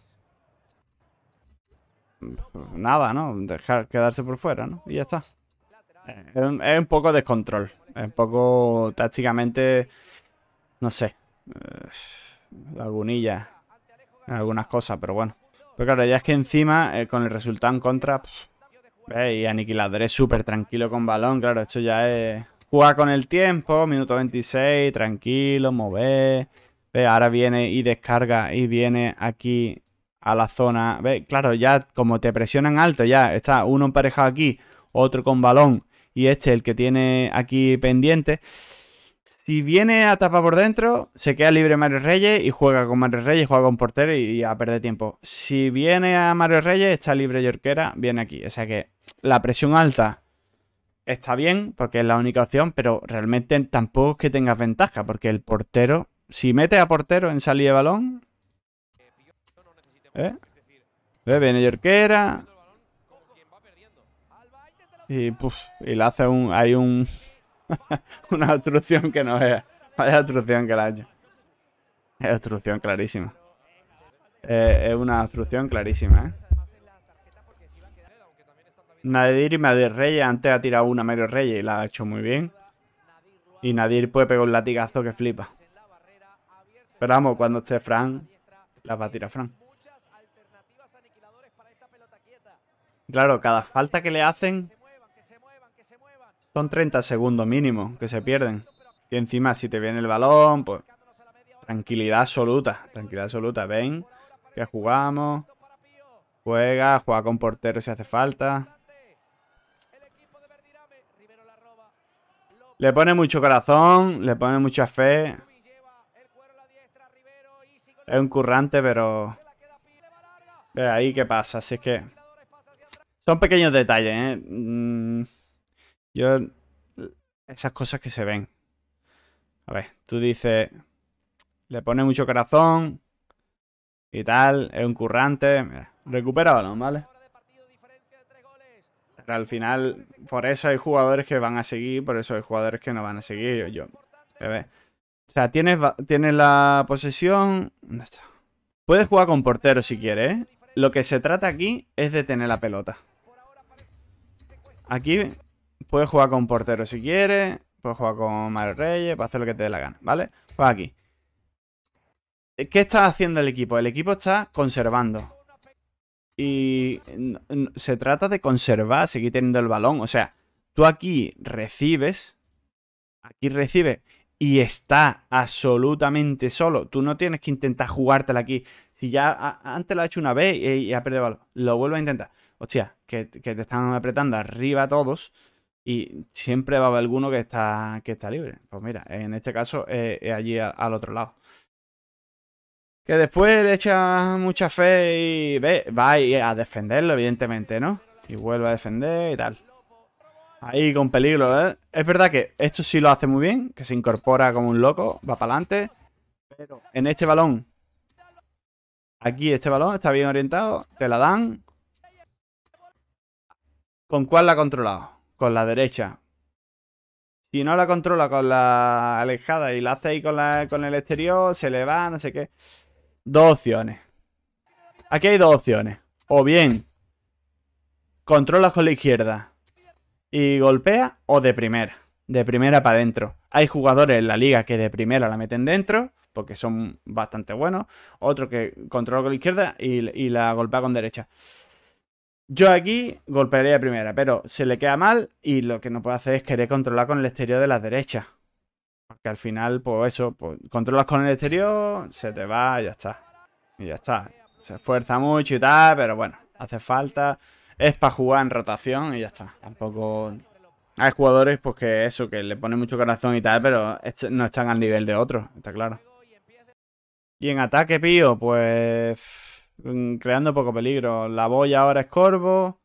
Nada, ¿no? Dejar quedarse por fuera, ¿no? Y ya está. Es un, poco descontrol. Es un poco tácticamente. No sé. Eh, lagunilla. algunas cosas, pero bueno. Pero claro, ya es que encima, eh, con el resultado en contra. Pff, eh, y es súper tranquilo con balón. Claro, esto ya es. Jugar con el tiempo, minuto 26, tranquilo, mover. Ve, ahora viene y descarga y viene aquí a la zona. Ve, claro, ya como te presionan alto, ya está uno emparejado aquí, otro con balón, y este el que tiene aquí pendiente. Si viene a tapa por dentro, se queda libre Mario Reyes y juega con Mario Reyes, juega con portero y, a perder tiempo. Si viene a Mario Reyes, está libre Yorquera, viene aquí. O sea que la presión alta está bien porque es la única opción, pero realmente tampoco es que tengas ventaja porque el portero, si mete a portero en salida de balón... ¿eh? ¿Eh? Viene Yorquera, y la y hace un. Hay un. (laughs) una obstrucción que no es. Hay obstrucción que la ha hecho. Es obstrucción clarísima. Eh, es una obstrucción clarísima, ¿eh? Nadir y Nadir Reyes. Antes ha tirado una Mario Reyes y la ha hecho muy bien. Y Nadir puede pegar un latigazo que flipa. Pero vamos, cuando esté Fran, las va a tirar Fran. Claro, cada falta que le hacen son 30 segundos mínimo que se pierden. Y encima, si te viene el balón, pues... Tranquilidad absoluta, tranquilidad absoluta. Ven, que jugamos. Juega, juega con portero si hace falta. Le pone mucho corazón, le pone mucha fe. Es un currante, pero... Ve ahí qué pasa, así que... Son pequeños detalles, ¿eh? Mm. Yo. Esas cosas que se ven. A ver, tú dices. Le pone mucho corazón. Y tal. Es un currante. Mira, recupera balón, ¿vale? Pero al final, por eso hay jugadores que van a seguir, por eso hay jugadores que no van a seguir. Yo, yo. A ver. O sea, tienes, la posesión. está. Puedes jugar con portero si quieres. ¿eh? Lo que se trata aquí es de tener la pelota. Aquí Puedes jugar con portero si quieres. Puedes jugar con Mario Reyes. Puedes hacer lo que te dé la gana, ¿vale? Pues aquí. Eh, ¿Qué está haciendo el equipo? El equipo está conservando. Y se trata de conservar, seguir teniendo el balón. O sea, tú aquí recibes. Aquí recibes. Y está absolutamente solo. Tú no tienes que intentar jugártela aquí. Si ya antes lo ha hecho una vez y, ha perdido balón. Lo vuelvo a intentar. Hostia, que te están apretando arriba todos y siempre va a haber alguno que está, que está libre. Pues mira, en este caso eh, es, allí al, otro lado. Que después le echa mucha fe y ve, va a, defenderlo, evidentemente, ¿no? Y vuelve a defender y tal. Ahí con peligro, ¿verdad? ¿eh? Es verdad que esto sí lo hace muy bien, que se incorpora como un loco, va para adelante. Pero en este balón, aquí este balón está bien orientado, te la dan. ¿Con cuál la ha controlado? con la derecha. Si no la controla con la alejada y la hace ahí con, con el exterior, se le va, no sé qué. Dos opciones. Aquí hay dos opciones. O bien, controlas con la izquierda y golpea, o de primera. De primera para adentro. Hay jugadores en la liga que de primera la meten dentro, porque son bastante buenos. Otro que controla con la izquierda y, y la golpea con derecha. Yo aquí golpearía primera, pero se le queda mal y lo que no puede hacer es querer controlar con el exterior de las derechas. Porque al final, pues eso, pues controlas con el exterior, se te va y ya está. Y ya está. Se esfuerza mucho y tal, pero bueno, hace falta. Es para jugar en rotación y ya está. Tampoco... Hay jugadores pues que eso, que le pone mucho corazón y tal, pero este, no están al nivel de otros, está claro. Y en ataque, pío, pues creando poco peligro. La boya ahora es Corvo.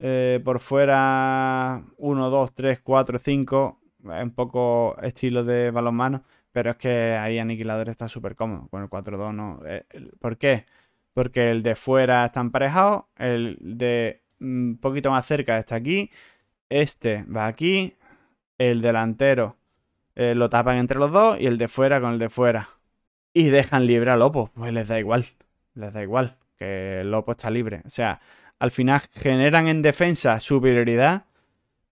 Eh, por fuera 1, 2, 3, 4, 5. Es un poco estilo de balonmano. Pero es que ahí Aniquilador está súper cómodo. Con el 4-2 no. Eh, ¿Por qué? Porque el de fuera está emparejado. El de un mm, poquito más cerca está aquí. Este va aquí. El delantero eh, lo tapan entre los dos. Y el de fuera con el de fuera. Y dejan libre al Lopo. Pues les da igual les da igual, que el Lopo está libre. O sea, al final generan en defensa superioridad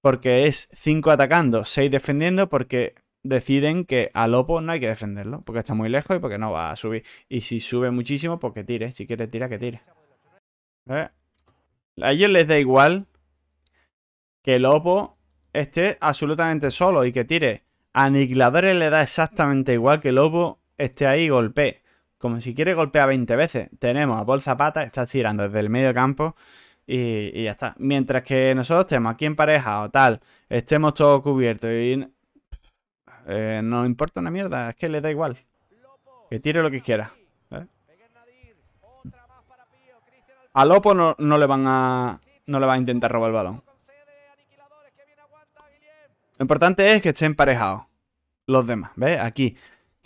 porque es 5 atacando, 6 defendiendo, porque deciden que al Lopo no hay que defenderlo, porque está muy lejos y porque no va a subir. Y si sube muchísimo, pues que tire. Si quiere tira, que tire. ¿Eh? A ellos les da igual que el Lopo esté absolutamente solo y que tire. A Aniquiladores le da exactamente igual que el lobo esté ahí y como si quiere golpear 20 veces. Tenemos a Paul Zapata, está tirando desde el medio campo y, ya está. Mientras que nosotros estemos aquí en pareja o tal, estemos todos cubiertos y eh, no importa una mierda, es que le da igual. Que tire lo que quiera. ¿eh? A Lopo no, le van a. No le va a intentar robar el balón. Lo importante es que esté emparejado Los demás, ¿ves? Aquí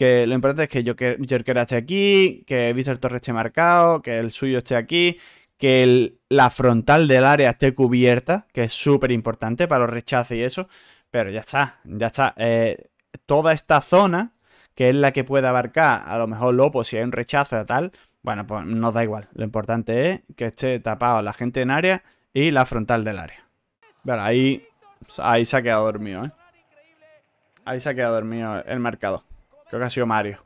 que lo importante es que yo Joker esté aquí, que Víctor Torres esté marcado, que el suyo esté aquí, que la frontal del área esté cubierta, que es súper importante para los rechaces y eso, pero ya está, ya está. Eh, toda esta zona, que es la que puede abarcar a lo mejor Lopo pues, si hay un rechazo o tal, bueno, pues nos da igual. Lo importante es que esté tapado la gente en área y la frontal del área. Bueno, ahí, ahí se ha quedado dormido, ¿eh? Ahí se ha quedado dormido el marcado. Creo que ha sido Mario.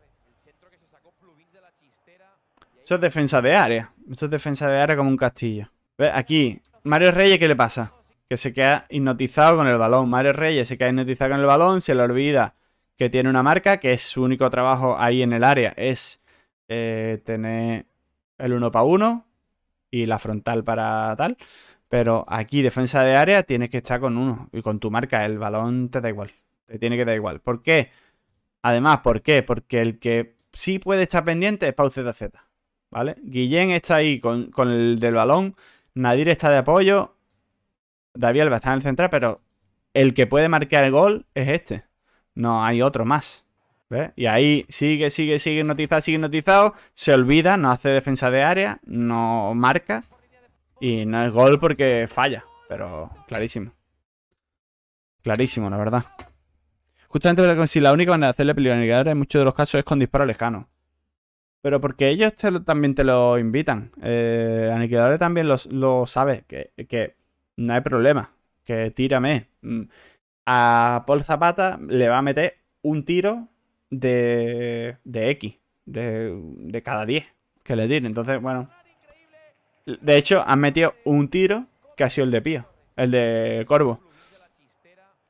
Esto es defensa de área. Esto es defensa de área como un castillo. Aquí, Mario Reyes, ¿qué le pasa? Que se queda hipnotizado con el balón. Mario Reyes se queda hipnotizado con el balón, se le olvida que tiene una marca, que es su único trabajo ahí en el área, es eh, tener el uno para uno y la frontal para tal. Pero aquí, defensa de área, tienes que estar con uno. Y con tu marca, el balón te da igual. Te tiene que dar igual. ¿Por qué? Además, ¿por qué? Porque el que sí puede estar pendiente es Pau ZZ. ¿Vale? Guillén está ahí con, el del balón. Nadir está de apoyo. David Alba está en central, pero el que puede marcar el gol es este. No hay otro más. ¿Ves? Y ahí sigue, sigue, sigue hipnotizado, sigue hipnotizado, Se olvida, no hace defensa de área, no marca. Y no es gol porque falla. Pero clarísimo. Clarísimo, la verdad. Justamente porque si la única manera de hacerle peligro a aniquilador, en muchos de los casos es con disparos lejanos. Pero porque ellos también te lo invitan. Eh, Aniquiladores también lo, lo sabe, que, no hay problema, que tírame. Mm. A Paul Zapata le va a meter un tiro de, X, de, cada 10 que le tire. Entonces, bueno. De hecho, han metido un tiro que ha sido el de Pío, el de Corvo.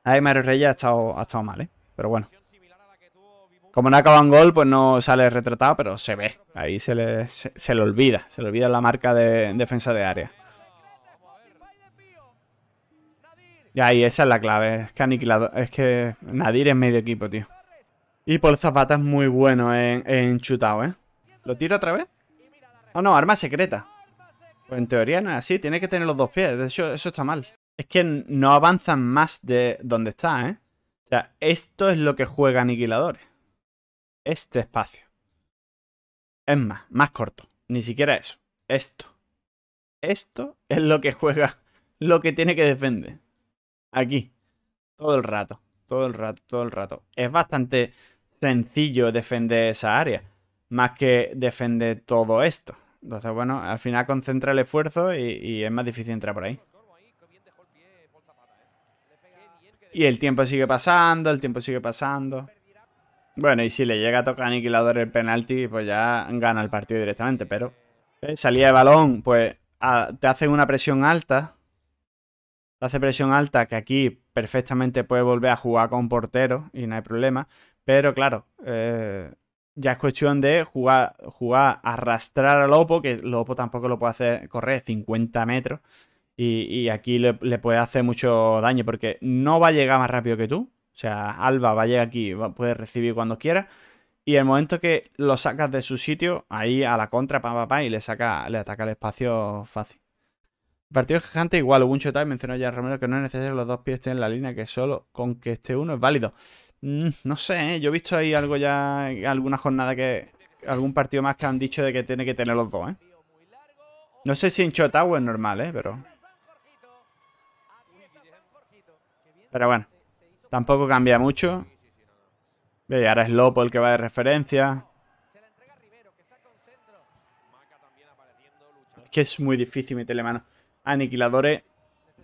Ahí Mario Reyes ha estado, ha estado mal, ¿eh? Pero bueno. Como no acabado en gol, pues no sale retratado, pero se ve. Ahí se le, olvida. Se le olvida la marca de defensa de área. Y ahí, esa es la clave. Es que aniquilado. Es que Nadir es medio equipo, tío. Y por Zapata es muy bueno en, en ¿eh? ¿Lo tiro otra vez? Oh, no, arma secreta. Pues en teoría no es así. Tiene que tener los dos pies. De hecho, eso está mal. Es que no avanzan más de donde está, ¿eh? esto es lo que juega Aniquiladores. Este espacio. Es más, más corto. Ni siquiera eso. Esto. Esto es lo que juega, lo que tiene que defender. Aquí. Todo el rato. Todo el rato, todo el rato. Es bastante sencillo defender esa área. Más que defender todo esto. Entonces, bueno, al final concentra el esfuerzo y es más difícil entrar por ahí. Y el tiempo sigue pasando, el tiempo sigue pasando. Bueno, y si le llega a tocar aniquilador el penalti, pues ya gana el partido directamente, pero... Eh, salía de balón, pues te hacen una presión alta. Te hace presión alta que aquí perfectamente puede volver a jugar con portero y no hay problema. Pero claro, eh, ya es cuestión de jugar, jugar, arrastrar al Lopo, que Lopo tampoco lo puede hacer correr 50 metros. Y, aquí le, puede hacer mucho daño porque no va a llegar más rápido que tú. O sea, Alba va a llegar aquí, puede recibir cuando quiera. Y el momento que lo sacas de su sitio, ahí a la contra, pam, papá y le saca, le ataca el espacio fácil. partido gigante igual, hubo un chotai, mencionó ya Romero que no es necesario que los dos pies estén en la línea, que solo con que esté uno es válido. Mm, no sé, ¿eh? yo he visto ahí algo ya, alguna jornada que, algún partido más que han dicho de que tiene que tener los dos, ¿eh? No sé si en showtime es normal, ¿eh? Pero... Pero bueno, tampoco cambia mucho. Y ahora es Lopo el que va de referencia. Es que es muy difícil mi mano. Aniquiladores.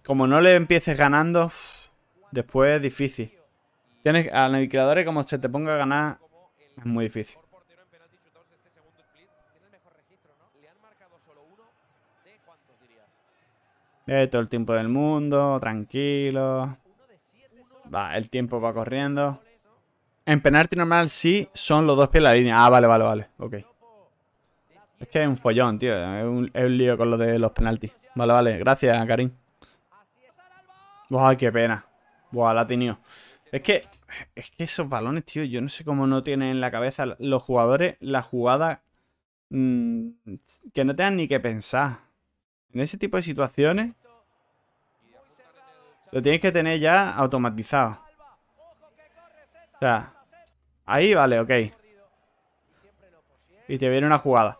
Como no le empieces ganando, después es difícil. Tienes aniquiladores como se te ponga a ganar, es muy difícil. Eh, todo el tiempo del mundo, tranquilo. Va, el tiempo va corriendo. En penalti normal sí son los dos pies en la línea. Ah, vale, vale, vale. Ok. Es que es un follón, tío. Es un, lío con lo de los penaltis. Vale, vale. Gracias, Karim. Buah, qué pena. Buah, la ha tenido. Es que, es que esos balones, tío, yo no sé cómo no tienen en la cabeza los jugadores la jugada mm, que no tengan ni que pensar. En ese tipo de situaciones lo tienes que tener ya automatizado. O sea, ahí vale, ok. Y te viene una jugada.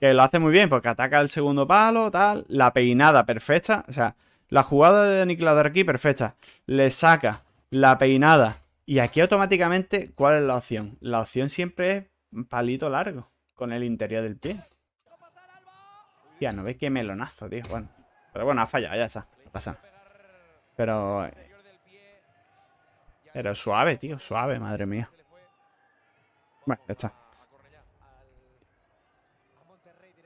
Que lo hace muy bien porque ataca el segundo palo, tal. La peinada perfecta. O sea, la jugada de Nicolás aquí perfecta. Le saca la peinada. Y aquí automáticamente, ¿cuál es la opción? La opción siempre es palito largo con el interior del pie. Ya, no ves qué melonazo, tío. Bueno. Pero bueno, ha fallado, ya está. pasa. Pero... Pero suave, tío. Suave, madre mía. Bueno, ya está.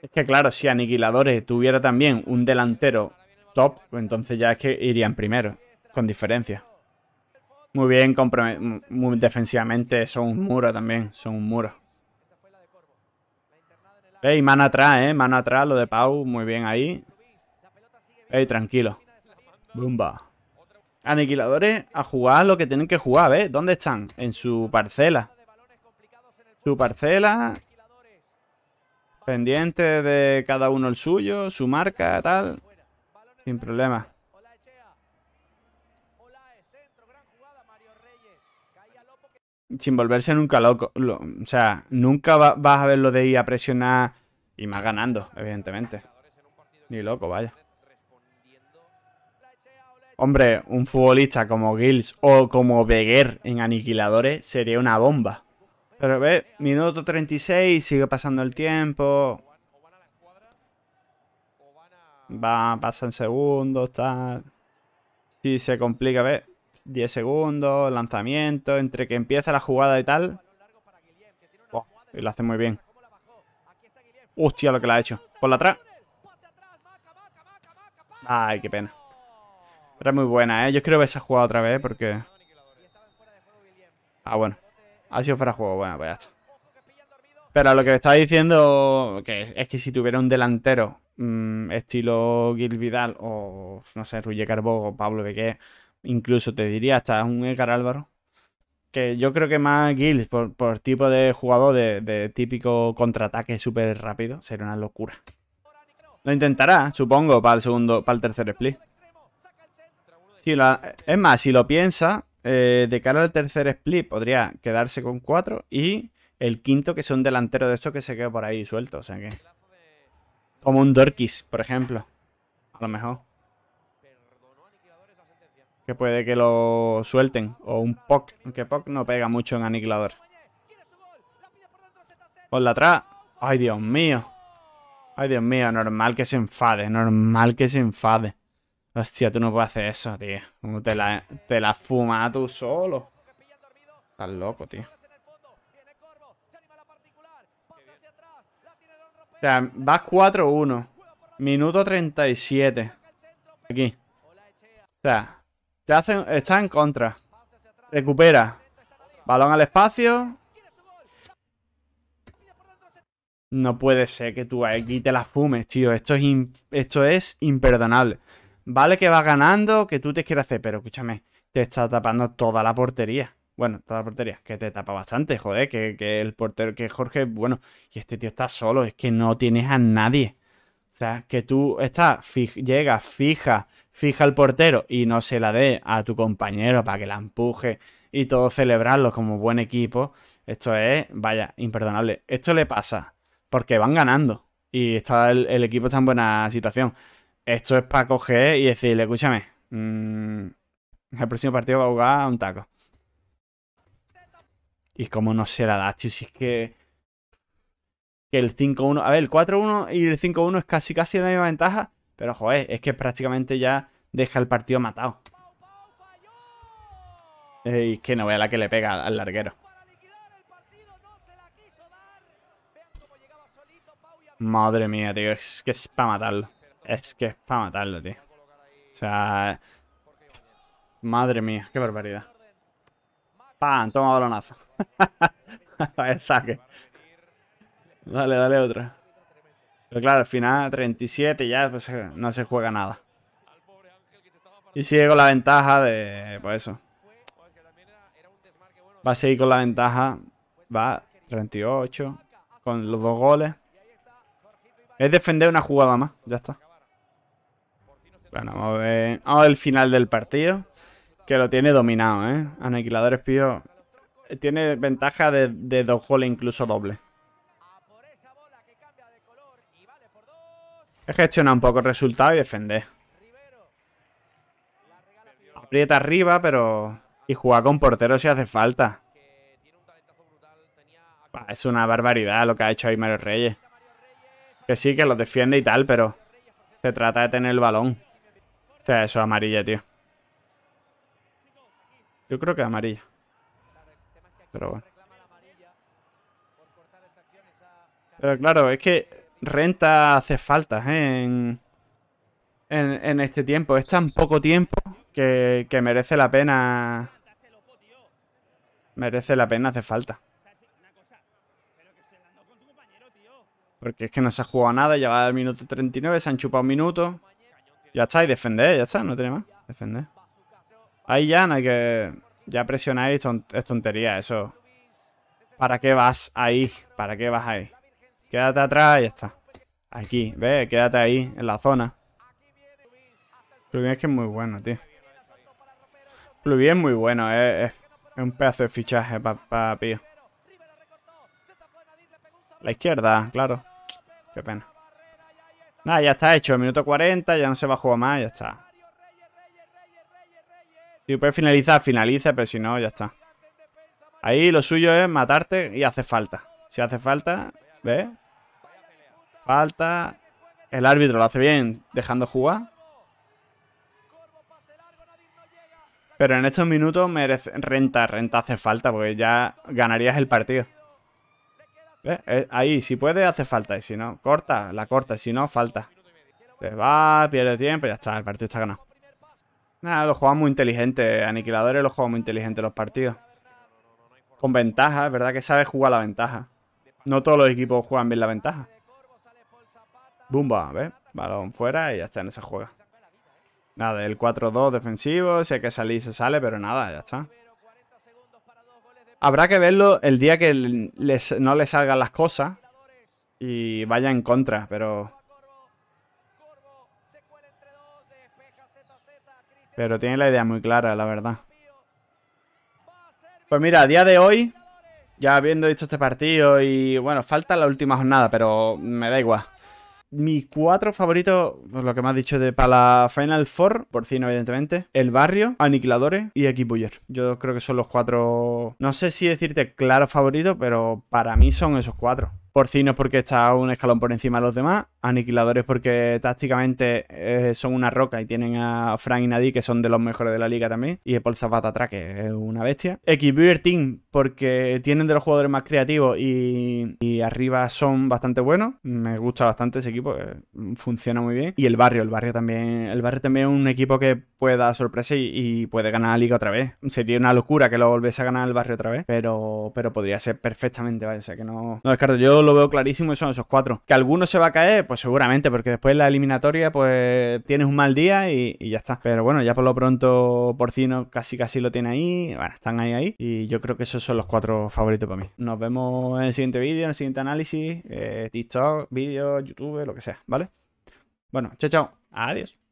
Es que claro, si Aniquiladores tuviera también un delantero top, entonces ya es que irían primero, con diferencia. Muy bien, muy defensivamente son un muro también, son un muro. Ey, mano atrás, eh, mano atrás, lo de Pau, muy bien ahí. Ey, tranquilo. Bumba. Aniquiladores a jugar lo que tienen que jugar, ¿ves? ¿Dónde están? En su parcela. Su parcela. Pendiente de cada uno el suyo, su marca, tal. Sin problema. Sin volverse nunca loco. o sea, nunca vas a ver lo de ir a presionar y más ganando, evidentemente. Ni loco, vaya. Hombre, un futbolista como Gills o como Beguer en Aniquiladores sería una bomba. Pero ve, minuto 36, sigue pasando el tiempo. Va, pasan segundos, tal. Si se complica, ve. 10 segundos, lanzamiento, entre que empieza la jugada y tal. Oh, y lo hace muy bien. Hostia, lo que la ha hecho. Por la atrás. Ay, qué pena. Era muy buena, ¿eh? Yo que se ha jugado otra vez porque... Ah, bueno. Ha sido fuera de juego. Bueno, pues ya está. Pero lo que estaba diciendo que es que si tuviera un delantero mm, estilo Gil Vidal o, no sé, Ruye Carbó o Pablo Beque, incluso te diría hasta un Edgar Álvaro, que yo creo que más Gil por, tipo de jugador de, de típico contraataque súper rápido, sería una locura. Lo intentará, supongo, para el segundo, para el tercer split es más, si lo piensa, eh, de cara al tercer split podría quedarse con cuatro y el quinto que un delantero de estos que se queda por ahí suelto. O sea que... Como un Dorkis, por ejemplo. A lo mejor. Que puede que lo suelten. O un POC. Aunque POC no pega mucho en aniquilador. Por la atrás. Ay, Dios mío. Ay, Dios mío. Normal que se enfade. Normal que se enfade. Hostia, tú no puedes hacer eso, tío. Como te la, te la fumas tú solo. Estás loco, tío. O sea, vas 4-1. Minuto 37. Aquí. O sea, te hacen, está en contra. Recupera. Balón al espacio. No puede ser que tú aquí te la fumes, tío. Esto es, esto es imperdonable. Vale que va ganando, que tú te quieras hacer, pero escúchame, te está tapando toda la portería. Bueno, toda la portería, que te tapa bastante, joder, que, el portero, que Jorge, bueno, y este tío está solo, es que no tienes a nadie. O sea, que tú estás, llega fija, fija al portero y no se la dé a tu compañero para que la empuje y todo celebrarlo como buen equipo. Esto es, vaya, imperdonable. Esto le pasa porque van ganando y está el equipo está en buena situación. Esto es para coger y decirle, escúchame, mm, el próximo partido va a jugar a un taco. Y como no se la da, tío, si es que... Que el 5-1... A ver, el 4-1 y el 5-1 es casi casi la misma ventaja. Pero, joder, es que prácticamente ya deja el partido matado. Eh, y es que no vea la que le pega al larguero. Madre mía, tío, es que es para matarlo. Es que es para matarlo, tío. O sea... Madre mía, qué barbaridad. ¡Pam! Toma balonazo. (laughs) ver, saque. Dale, dale otra. Pero claro, al final 37 ya pues, eh, no se juega nada. Y sigue con la ventaja de... Pues eso. Va a seguir con la ventaja. Va 38. Con los dos goles. Es defender una jugada más. Ya está. Bueno, vamos a ver, el final del partido. Que lo tiene dominado, ¿eh? Aniquiladores Pío eh, tiene ventaja de, dos goles, incluso doble. Es gestionar un poco el resultado y defender. Aprieta arriba, pero... Y jugar con portero si hace falta. es una barbaridad lo que ha hecho ahí Mario Reyes. Que sí, que lo defiende y tal, pero... Se trata de tener el balón. O sea, eso amarilla, tío. Yo creo que amarilla. Pero bueno. Pero claro, es que renta hace falta ¿eh? en, este tiempo. Es tan poco tiempo que, que merece la pena. Merece la pena, hace falta. Porque es que no se ha jugado nada, ya el minuto 39, se han chupado un minuto. Ya está, y defender, ya está, no tiene más. Defender. Ahí ya no hay que... Ya presionar es, tontería, eso. ¿Para qué vas ahí? ¿Para qué vas ahí? Quédate atrás y ya está. Aquí, ve, quédate ahí, en la zona. Pluvi es que es muy bueno, tío. Pluvi es muy bueno, eh, es, un pedazo de fichaje para Pío. La izquierda, claro. Qué pena. Nada, ya está hecho. minuto 40, ya no se va a jugar más, ya está. Si puedes finalizar, finaliza, pero si no, ya está. Ahí lo suyo es matarte y hace falta. Si hace falta, ¿ves? Falta. El árbitro lo hace bien, dejando jugar. Pero en estos minutos merece, renta, renta hace falta, porque ya ganarías el partido. Eh, eh, ahí, si puede, hace falta. Y si no, corta, la corta. Y si no, falta. se va, pierde tiempo, ya está, el partido está ganado. Nada, los juegos muy inteligente Aniquiladores los juega muy inteligentes los partidos. Con ventaja, es verdad que sabe jugar la ventaja. No todos los equipos juegan bien la ventaja. Bumba, ¿ves? Balón fuera y ya está, en esa juega. Nada, el 4-2 defensivo, si hay que salir se sale, pero nada, ya está. Habrá que verlo el día que no le salgan las cosas y vaya en contra, pero... Pero tiene la idea muy clara, la verdad. Pues mira, a día de hoy, ya habiendo visto este partido y bueno, falta la última jornada, pero me da igual. Mis cuatro favoritos, lo que me has dicho de para la Final Four, por cierto evidentemente, El Barrio, Aniquiladores y Equipuller. Yo creo que son los cuatro. No sé si decirte claro favorito, pero para mí son esos cuatro. Porcinos porque está un escalón por encima de los demás. Aniquiladores porque tácticamente eh, son una roca y tienen a Frank y Nadie que son de los mejores de la liga también. Y Paul Zapata que es una bestia. Equibir Team porque tienen de los jugadores más creativos y, arriba son bastante buenos. Me gusta bastante ese equipo, eh, funciona muy bien. Y el barrio, el barrio también. El barrio también es un equipo que puede dar sorpresa y, puede ganar la liga otra vez. Sería una locura que lo volviese a ganar el barrio otra vez, pero, pero podría ser perfectamente, O sea que no, no descarto. Yo lo veo clarísimo y son esos cuatro. Que alguno se va a caer, pues seguramente, porque después la eliminatoria, pues tienes un mal día y, ya está. Pero bueno, ya por lo pronto Porcino casi casi lo tiene ahí. Bueno, están ahí ahí. Y yo creo que esos son los cuatro favoritos para mí. Nos vemos en el siguiente vídeo, en el siguiente análisis. Eh, TikTok, vídeo, YouTube, lo que sea, ¿vale? Bueno, chao, chao. Adiós.